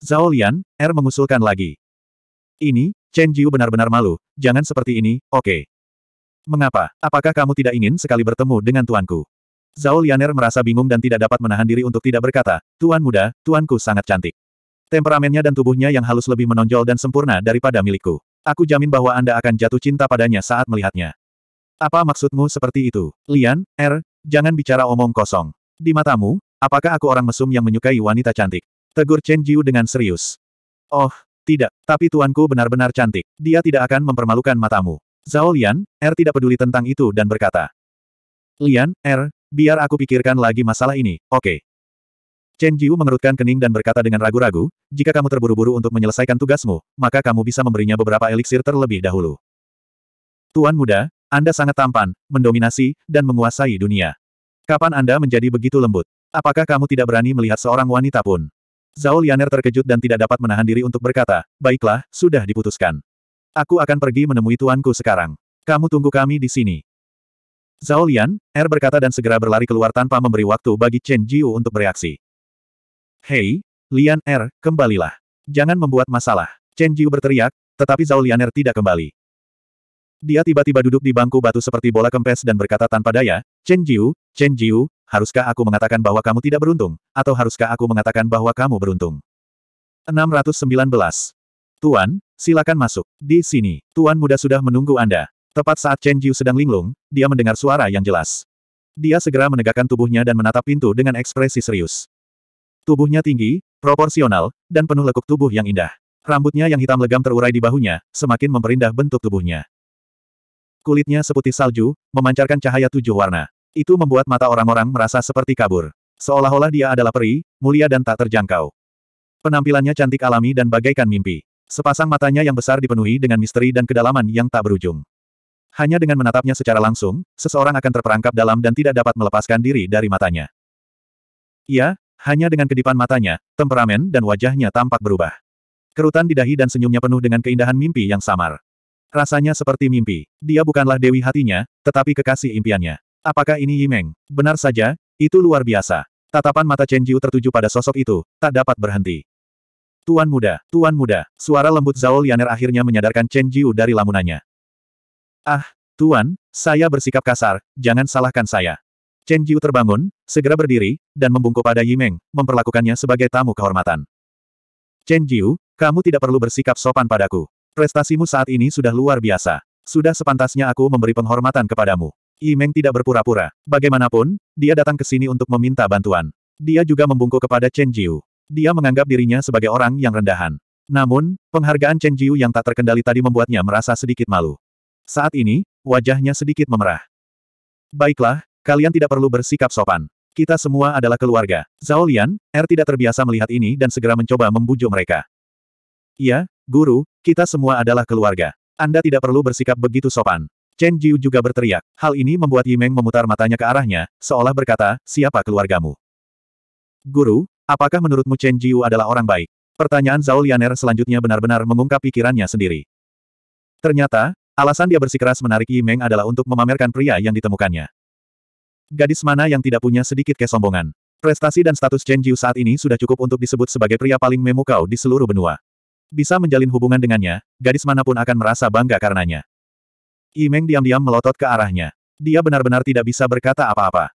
Zhao Lian, Er mengusulkan lagi. Ini, Chen Jiu benar-benar malu. Jangan seperti ini, oke. Okay. Mengapa? Apakah kamu tidak ingin sekali bertemu dengan tuanku? Zhao Lianer merasa bingung dan tidak dapat menahan diri untuk tidak berkata, Tuan muda, tuanku sangat cantik. Temperamennya dan tubuhnya yang halus lebih menonjol dan sempurna daripada milikku. Aku jamin bahwa Anda akan jatuh cinta padanya saat melihatnya. Apa maksudmu seperti itu? Lian, Er? jangan bicara omong kosong. Di matamu, apakah aku orang mesum yang menyukai wanita cantik? Tegur Chen Jiu dengan serius. Oh, tidak, tapi tuanku benar-benar cantik. Dia tidak akan mempermalukan matamu. Zhao Lian, R er tidak peduli tentang itu dan berkata. Lian, Er. Biar aku pikirkan lagi masalah ini, oke. Okay. Chen Jiu mengerutkan kening dan berkata dengan ragu-ragu, jika kamu terburu-buru untuk menyelesaikan tugasmu, maka kamu bisa memberinya beberapa eliksir terlebih dahulu. Tuan muda, Anda sangat tampan, mendominasi, dan menguasai dunia. Kapan Anda menjadi begitu lembut? Apakah kamu tidak berani melihat seorang wanita pun? Zhao Lianer terkejut dan tidak dapat menahan diri untuk berkata, baiklah, sudah diputuskan. Aku akan pergi menemui tuanku sekarang. Kamu tunggu kami di sini. Zhao Lian, Er berkata dan segera berlari keluar tanpa memberi waktu bagi Chen Jiu untuk bereaksi. Hei, Lian Er, kembalilah. Jangan membuat masalah. Chen Jiu berteriak, tetapi Zhao Lian Er tidak kembali. Dia tiba-tiba duduk di bangku batu seperti bola kempes dan berkata tanpa daya, Chen Jiu, Chen Jiu, haruskah aku mengatakan bahwa kamu tidak beruntung, atau haruskah aku mengatakan bahwa kamu beruntung? 619. Tuan, silakan masuk. Di sini, Tuan muda sudah menunggu Anda. Tepat saat Chen Jiu sedang linglung, dia mendengar suara yang jelas. Dia segera menegakkan tubuhnya dan menatap pintu dengan ekspresi serius. Tubuhnya tinggi, proporsional, dan penuh lekuk tubuh yang indah. Rambutnya yang hitam legam terurai di bahunya, semakin memperindah bentuk tubuhnya. Kulitnya seputih salju, memancarkan cahaya tujuh warna. Itu membuat mata orang-orang merasa seperti kabur. Seolah-olah dia adalah peri, mulia dan tak terjangkau. Penampilannya cantik alami dan bagaikan mimpi. Sepasang matanya yang besar dipenuhi dengan misteri dan kedalaman yang tak berujung. Hanya dengan menatapnya secara langsung, seseorang akan terperangkap dalam dan tidak dapat melepaskan diri dari matanya. Ia, hanya dengan kedipan matanya, temperamen dan wajahnya tampak berubah. Kerutan di dahi dan senyumnya penuh dengan keindahan mimpi yang samar. Rasanya seperti mimpi. Dia bukanlah dewi hatinya, tetapi kekasih impiannya. Apakah ini Yimeng? Benar saja, itu luar biasa. Tatapan mata Chen Jiu tertuju pada sosok itu, tak dapat berhenti. Tuan muda, tuan muda, suara lembut Zhao Lianer akhirnya menyadarkan Chen Jiu dari lamunannya. Ah, Tuan, saya bersikap kasar, jangan salahkan saya. Chen Jiu terbangun, segera berdiri, dan membungkuk pada Yimeng, memperlakukannya sebagai tamu kehormatan. Chen Jiu, kamu tidak perlu bersikap sopan padaku. Prestasimu saat ini sudah luar biasa. Sudah sepantasnya aku memberi penghormatan kepadamu. Yimeng tidak berpura-pura. Bagaimanapun, dia datang ke sini untuk meminta bantuan. Dia juga membungkuk kepada Chen Jiu. Dia menganggap dirinya sebagai orang yang rendahan. Namun, penghargaan Chen Jiu yang tak terkendali tadi membuatnya merasa sedikit malu. Saat ini, wajahnya sedikit memerah. Baiklah, kalian tidak perlu bersikap sopan. Kita semua adalah keluarga. Zhao Lian, Er tidak terbiasa melihat ini dan segera mencoba membujuk mereka. Iya, guru, kita semua adalah keluarga. Anda tidak perlu bersikap begitu sopan. Chen Jiu juga berteriak. Hal ini membuat Yimeng memutar matanya ke arahnya, seolah berkata, siapa keluargamu? Guru, apakah menurutmu Chen Jiu adalah orang baik? Pertanyaan Zhao Lianer selanjutnya benar-benar mengungkap pikirannya sendiri. Ternyata, Alasan dia bersikeras menarik Yi Meng adalah untuk memamerkan pria yang ditemukannya. Gadis mana yang tidak punya sedikit kesombongan. Prestasi dan status Chen Jiu saat ini sudah cukup untuk disebut sebagai pria paling memukau di seluruh benua. Bisa menjalin hubungan dengannya, gadis manapun akan merasa bangga karenanya. Yi Meng diam-diam melotot ke arahnya. Dia benar-benar tidak bisa berkata apa-apa.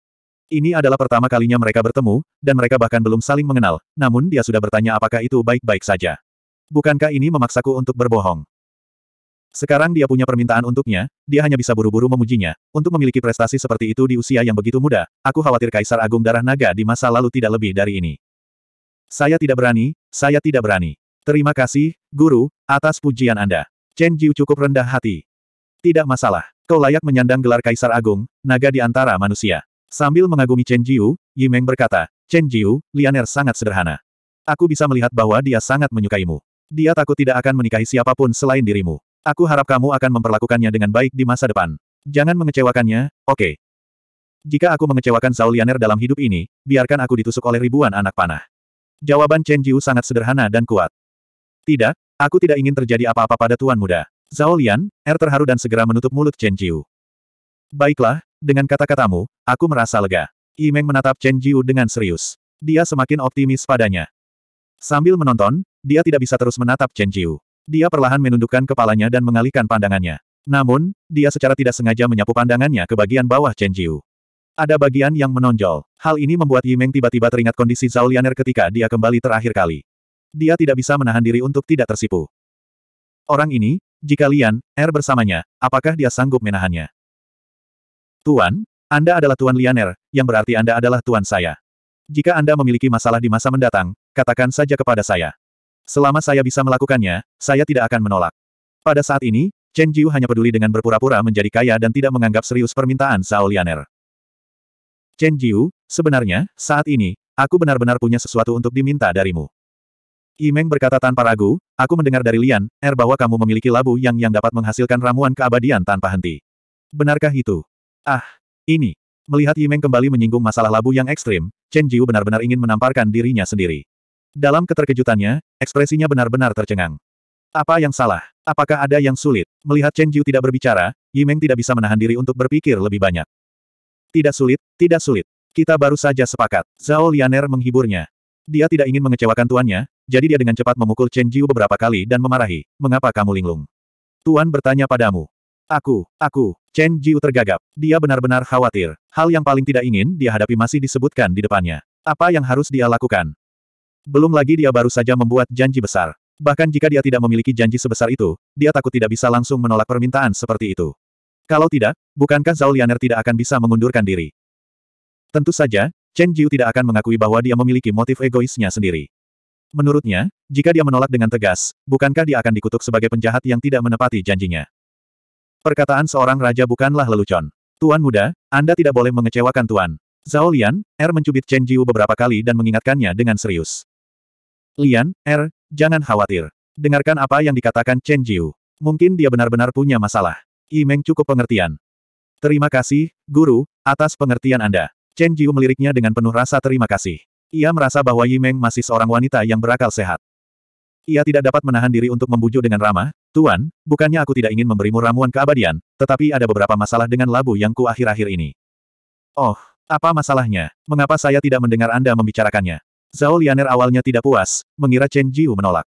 Ini adalah pertama kalinya mereka bertemu, dan mereka bahkan belum saling mengenal, namun dia sudah bertanya apakah itu baik-baik saja. Bukankah ini memaksaku untuk berbohong? Sekarang dia punya permintaan untuknya, dia hanya bisa buru-buru memujinya. Untuk memiliki prestasi seperti itu di usia yang begitu muda, aku khawatir Kaisar Agung Darah Naga di masa lalu tidak lebih dari ini. Saya tidak berani, saya tidak berani. Terima kasih, Guru, atas pujian Anda. Chen Jiu cukup rendah hati. Tidak masalah, kau layak menyandang gelar Kaisar Agung, naga di antara manusia. Sambil mengagumi Chen Jiu, Meng berkata, Chen Jiu, Lianer sangat sederhana. Aku bisa melihat bahwa dia sangat menyukaimu. Dia takut tidak akan menikahi siapapun selain dirimu. Aku harap kamu akan memperlakukannya dengan baik di masa depan. Jangan mengecewakannya, oke. Okay. Jika aku mengecewakan Saulianer dalam hidup ini, biarkan aku ditusuk oleh ribuan anak panah. Jawaban Chen Jiu sangat sederhana dan kuat. Tidak, aku tidak ingin terjadi apa-apa pada tuan muda. Zhao Lian, Er terharu dan segera menutup mulut Chen Jiu. Baiklah, dengan kata-katamu, aku merasa lega. Imeng menatap Chen Jiu dengan serius. Dia semakin optimis padanya. Sambil menonton, dia tidak bisa terus menatap Chen Jiu. Dia perlahan menundukkan kepalanya dan mengalihkan pandangannya. Namun, dia secara tidak sengaja menyapu pandangannya ke bagian bawah Chen Jiu. Ada bagian yang menonjol. Hal ini membuat Yimeng tiba-tiba teringat kondisi Zhao Lianer ketika dia kembali terakhir kali. Dia tidak bisa menahan diri untuk tidak tersipu. Orang ini, jika Lian, Er bersamanya, apakah dia sanggup menahannya? Tuan, Anda adalah Tuan Lianer, yang berarti Anda adalah Tuan saya. Jika Anda memiliki masalah di masa mendatang, katakan saja kepada saya. Selama saya bisa melakukannya, saya tidak akan menolak. Pada saat ini, Chen Jiu hanya peduli dengan berpura-pura menjadi kaya dan tidak menganggap serius permintaan Zhao Lianer. Chen Jiu, sebenarnya, saat ini, aku benar-benar punya sesuatu untuk diminta darimu. Imeng berkata tanpa ragu, aku mendengar dari Lian, Er bahwa kamu memiliki labu yang yang dapat menghasilkan ramuan keabadian tanpa henti. Benarkah itu? Ah, ini. Melihat Imeng kembali menyinggung masalah labu yang ekstrim, Chen Jiu benar-benar ingin menamparkan dirinya sendiri. Dalam keterkejutannya, ekspresinya benar-benar tercengang. Apa yang salah? Apakah ada yang sulit? Melihat Chen Jiu tidak berbicara, Yimeng tidak bisa menahan diri untuk berpikir lebih banyak. Tidak sulit, tidak sulit. Kita baru saja sepakat. Zhao Lianer menghiburnya. Dia tidak ingin mengecewakan tuannya, jadi dia dengan cepat memukul Chen Jiu beberapa kali dan memarahi, mengapa kamu linglung? Tuan bertanya padamu. Aku, aku, Chen Jiu tergagap. Dia benar-benar khawatir. Hal yang paling tidak ingin dia hadapi masih disebutkan di depannya. Apa yang harus dia lakukan? Belum lagi dia baru saja membuat janji besar. Bahkan jika dia tidak memiliki janji sebesar itu, dia takut tidak bisa langsung menolak permintaan seperti itu. Kalau tidak, bukankah Zhao Lianer tidak akan bisa mengundurkan diri? Tentu saja, Chen Jiu tidak akan mengakui bahwa dia memiliki motif egoisnya sendiri. Menurutnya, jika dia menolak dengan tegas, bukankah dia akan dikutuk sebagai penjahat yang tidak menepati janjinya? Perkataan seorang raja bukanlah lelucon. Tuan muda, Anda tidak boleh mengecewakan Tuan. Zhao Lian, Er mencubit Chen Jiu beberapa kali dan mengingatkannya dengan serius. Lian, Er, jangan khawatir. Dengarkan apa yang dikatakan Chen Jiu. Mungkin dia benar-benar punya masalah. Yi Meng cukup pengertian. Terima kasih, Guru, atas pengertian Anda. Chen Jiu meliriknya dengan penuh rasa terima kasih. Ia merasa bahwa Yi Meng masih seorang wanita yang berakal sehat. Ia tidak dapat menahan diri untuk membujuk dengan ramah, Tuan, bukannya aku tidak ingin memberimu ramuan keabadian, tetapi ada beberapa masalah dengan labu yang ku akhir-akhir ini. Oh, apa masalahnya? Mengapa saya tidak mendengar Anda membicarakannya? Zhao Lianer awalnya tidak puas, mengira Chen Jiu menolak.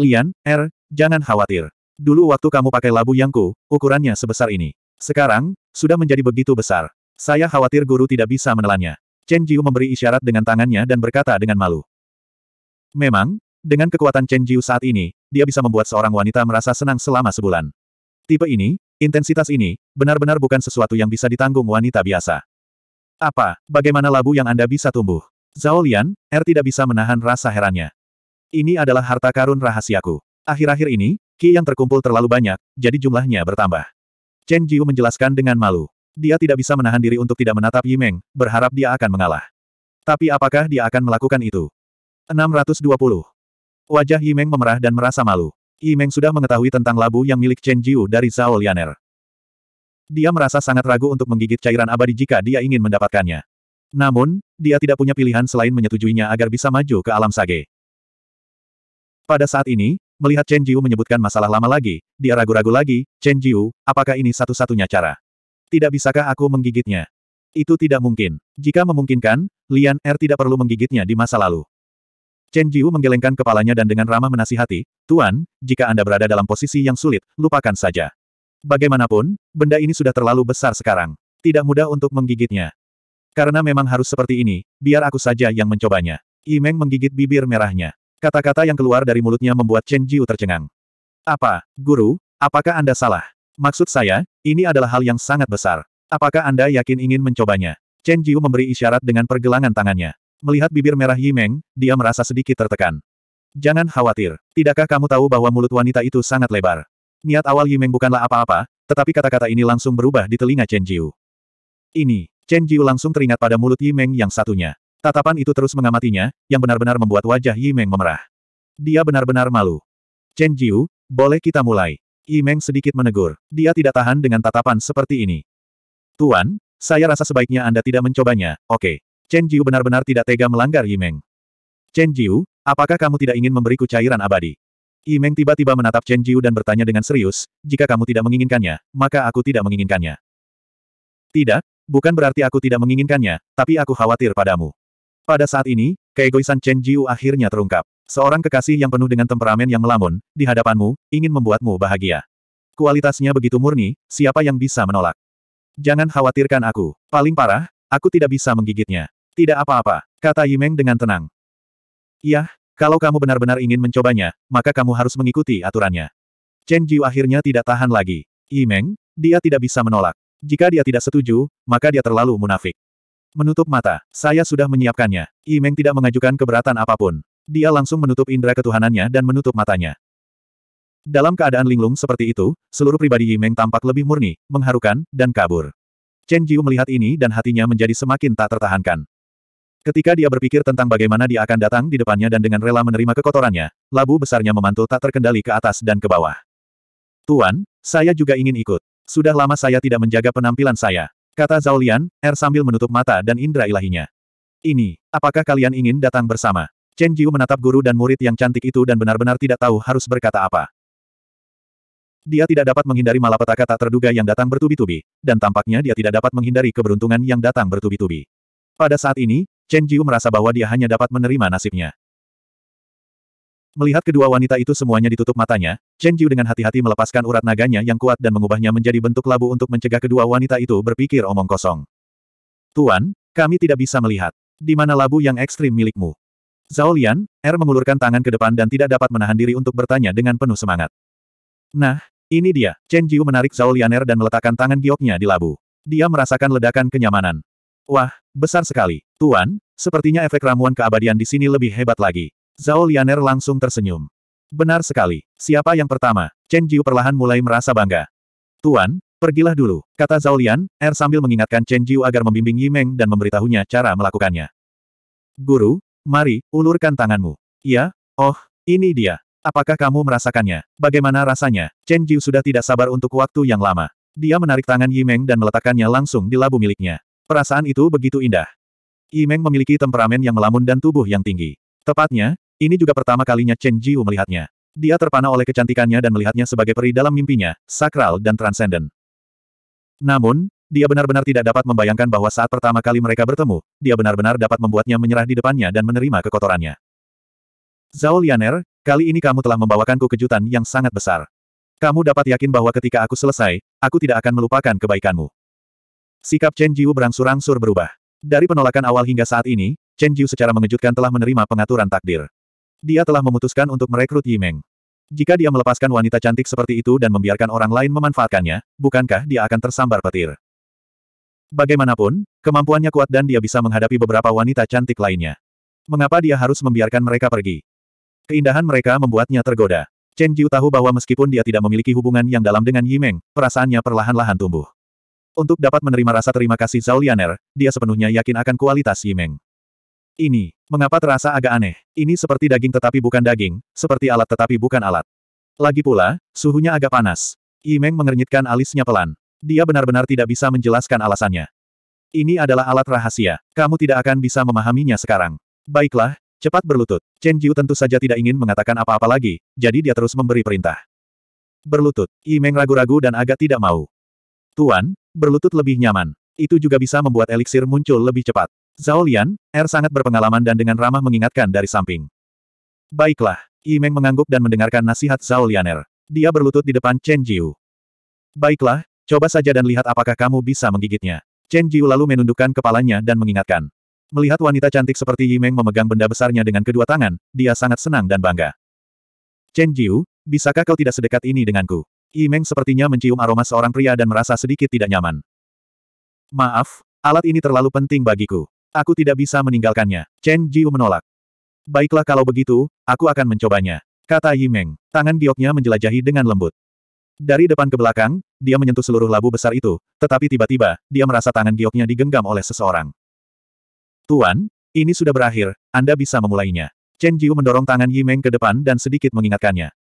Lian, Er, jangan khawatir. Dulu waktu kamu pakai labu yangku, ukurannya sebesar ini. Sekarang, sudah menjadi begitu besar. Saya khawatir guru tidak bisa menelannya. Chen Jiu memberi isyarat dengan tangannya dan berkata dengan malu. Memang, dengan kekuatan Chen Jiu saat ini, dia bisa membuat seorang wanita merasa senang selama sebulan. Tipe ini, intensitas ini, benar-benar bukan sesuatu yang bisa ditanggung wanita biasa. Apa, bagaimana labu yang Anda bisa tumbuh? Zhao Lian, Er tidak bisa menahan rasa herannya. Ini adalah harta karun rahasiaku. Akhir-akhir ini, Ki yang terkumpul terlalu banyak, jadi jumlahnya bertambah. Chen Jiu menjelaskan dengan malu. Dia tidak bisa menahan diri untuk tidak menatap Yimeng, berharap dia akan mengalah. Tapi apakah dia akan melakukan itu? 620. Wajah Yimeng memerah dan merasa malu. Yimeng sudah mengetahui tentang labu yang milik Chen Jiu dari Zhao Lianer. Dia merasa sangat ragu untuk menggigit cairan abadi jika dia ingin mendapatkannya. Namun, dia tidak punya pilihan selain menyetujuinya agar bisa maju ke alam sage. Pada saat ini, melihat Chen Jiu menyebutkan masalah lama lagi, dia ragu-ragu lagi, Chen Jiu, apakah ini satu-satunya cara? Tidak bisakah aku menggigitnya? Itu tidak mungkin. Jika memungkinkan, Lian Er tidak perlu menggigitnya di masa lalu. Chen Jiu menggelengkan kepalanya dan dengan ramah menasihati, Tuan, jika Anda berada dalam posisi yang sulit, lupakan saja. Bagaimanapun, benda ini sudah terlalu besar sekarang. Tidak mudah untuk menggigitnya. Karena memang harus seperti ini, biar aku saja yang mencobanya. Imeng menggigit bibir merahnya. Kata-kata yang keluar dari mulutnya membuat Chen Jiu tercengang. Apa, guru, apakah Anda salah? Maksud saya, ini adalah hal yang sangat besar. Apakah Anda yakin ingin mencobanya? Chen Jiu memberi isyarat dengan pergelangan tangannya. Melihat bibir merah Yimeng, dia merasa sedikit tertekan. Jangan khawatir, tidakkah kamu tahu bahwa mulut wanita itu sangat lebar? Niat awal Yimeng bukanlah apa-apa, tetapi kata-kata ini langsung berubah di telinga Chen Jiu. Ini, Chen Jiu langsung teringat pada mulut Yi Meng yang satunya. Tatapan itu terus mengamatinya, yang benar-benar membuat wajah Yi Meng memerah. Dia benar-benar malu. Chen Jiu, boleh kita mulai. Yi Meng sedikit menegur. Dia tidak tahan dengan tatapan seperti ini. Tuan, saya rasa sebaiknya Anda tidak mencobanya, oke. Okay. Chen Jiu benar-benar tidak tega melanggar Yi Meng. Chen Jiu, apakah kamu tidak ingin memberiku cairan abadi? Yi Meng tiba-tiba menatap Chen Jiu dan bertanya dengan serius, jika kamu tidak menginginkannya, maka aku tidak menginginkannya. Tidak, Bukan berarti aku tidak menginginkannya, tapi aku khawatir padamu. Pada saat ini, keegoisan Chen Jiu akhirnya terungkap. Seorang kekasih yang penuh dengan temperamen yang melamun, di hadapanmu, ingin membuatmu bahagia. Kualitasnya begitu murni, siapa yang bisa menolak? Jangan khawatirkan aku. Paling parah, aku tidak bisa menggigitnya. Tidak apa-apa, kata Yimeng dengan tenang. Yah, kalau kamu benar-benar ingin mencobanya, maka kamu harus mengikuti aturannya. Chen Jiu akhirnya tidak tahan lagi. Yimeng, dia tidak bisa menolak. Jika dia tidak setuju, maka dia terlalu munafik. Menutup mata, saya sudah menyiapkannya. Yi Meng tidak mengajukan keberatan apapun. Dia langsung menutup indera ketuhanannya dan menutup matanya. Dalam keadaan linglung seperti itu, seluruh pribadi Yi Meng tampak lebih murni, mengharukan, dan kabur. Chen Jiu melihat ini dan hatinya menjadi semakin tak tertahankan. Ketika dia berpikir tentang bagaimana dia akan datang di depannya dan dengan rela menerima kekotorannya, labu besarnya memantul tak terkendali ke atas dan ke bawah. Tuan, saya juga ingin ikut. Sudah lama saya tidak menjaga penampilan saya. Kata Zhao Lian, Er sambil menutup mata dan indera ilahinya. Ini, apakah kalian ingin datang bersama? Chen Jiu menatap guru dan murid yang cantik itu dan benar-benar tidak tahu harus berkata apa. Dia tidak dapat menghindari malapetaka tak terduga yang datang bertubi-tubi, dan tampaknya dia tidak dapat menghindari keberuntungan yang datang bertubi-tubi. Pada saat ini, Chen Jiu merasa bahwa dia hanya dapat menerima nasibnya. Melihat kedua wanita itu semuanya ditutup matanya, Chen Jiu dengan hati-hati melepaskan urat naganya yang kuat dan mengubahnya menjadi bentuk labu untuk mencegah kedua wanita itu berpikir omong kosong. Tuan, kami tidak bisa melihat. Di mana labu yang ekstrim milikmu? Zhao Lian, Er mengulurkan tangan ke depan dan tidak dapat menahan diri untuk bertanya dengan penuh semangat. Nah, ini dia. Chen Jiu menarik Zhao Lian Er dan meletakkan tangan gioknya di labu. Dia merasakan ledakan kenyamanan. Wah, besar sekali. Tuan, sepertinya efek ramuan keabadian di sini lebih hebat lagi. Zhao Lianer langsung tersenyum. Benar sekali. Siapa yang pertama? Chen Jiu perlahan mulai merasa bangga. Tuan, pergilah dulu, kata Zhao Lian, Er sambil mengingatkan Chen Jiu agar membimbing Yimeng dan memberitahunya cara melakukannya. Guru, mari, ulurkan tanganmu. Ya. oh, ini dia. Apakah kamu merasakannya? Bagaimana rasanya? Chen Jiu sudah tidak sabar untuk waktu yang lama. Dia menarik tangan Yimeng dan meletakkannya langsung di labu miliknya. Perasaan itu begitu indah. Yimeng memiliki temperamen yang melamun dan tubuh yang tinggi. Tepatnya, ini juga pertama kalinya Chen Jiu melihatnya. Dia terpana oleh kecantikannya dan melihatnya sebagai peri dalam mimpinya, sakral dan transenden. Namun, dia benar-benar tidak dapat membayangkan bahwa saat pertama kali mereka bertemu, dia benar-benar dapat membuatnya menyerah di depannya dan menerima kekotorannya. Zhao Lianer, kali ini kamu telah membawakanku kejutan yang sangat besar. Kamu dapat yakin bahwa ketika aku selesai, aku tidak akan melupakan kebaikanmu. Sikap Chen Jiu berangsur-angsur berubah. Dari penolakan awal hingga saat ini, Chen Jiu secara mengejutkan telah menerima pengaturan takdir. Dia telah memutuskan untuk merekrut Yimeng. Jika dia melepaskan wanita cantik seperti itu dan membiarkan orang lain memanfaatkannya, bukankah dia akan tersambar petir? Bagaimanapun, kemampuannya kuat dan dia bisa menghadapi beberapa wanita cantik lainnya. Mengapa dia harus membiarkan mereka pergi? Keindahan mereka membuatnya tergoda. Chen Jiu tahu bahwa meskipun dia tidak memiliki hubungan yang dalam dengan Yimeng, perasaannya perlahan-lahan tumbuh. Untuk dapat menerima rasa terima kasih Zhao Lianer, dia sepenuhnya yakin akan kualitas Yimeng. Ini, mengapa terasa agak aneh? Ini seperti daging tetapi bukan daging, seperti alat tetapi bukan alat. Lagi pula, suhunya agak panas. Yimeng mengernyitkan alisnya pelan. Dia benar-benar tidak bisa menjelaskan alasannya. Ini adalah alat rahasia. Kamu tidak akan bisa memahaminya sekarang. Baiklah, cepat berlutut. Chen Jiu tentu saja tidak ingin mengatakan apa-apa lagi, jadi dia terus memberi perintah. Berlutut. Yimeng ragu-ragu dan agak tidak mau. Tuan, berlutut lebih nyaman. Itu juga bisa membuat eliksir muncul lebih cepat. Zhao Lian, Er sangat berpengalaman dan dengan ramah mengingatkan dari samping. Baiklah, Yi Meng mengangguk dan mendengarkan nasihat Zhao Lian Er. Dia berlutut di depan Chen Jiu. Baiklah, coba saja dan lihat apakah kamu bisa menggigitnya. Chen Jiu lalu menundukkan kepalanya dan mengingatkan. Melihat wanita cantik seperti Yi Meng memegang benda besarnya dengan kedua tangan, dia sangat senang dan bangga. Chen Jiu, bisakah kau tidak sedekat ini denganku? Yi Meng sepertinya mencium aroma seorang pria dan merasa sedikit tidak nyaman. Maaf, alat ini terlalu penting bagiku. Aku tidak bisa meninggalkannya. Chen Jiu menolak. Baiklah kalau begitu, aku akan mencobanya. Kata Yi Meng. Tangan gioknya menjelajahi dengan lembut. Dari depan ke belakang, dia menyentuh seluruh labu besar itu, tetapi tiba-tiba, dia merasa tangan gioknya digenggam oleh seseorang. Tuan, ini sudah berakhir, Anda bisa memulainya. Chen Jiu mendorong tangan Yi Meng ke depan dan sedikit mengingatkannya.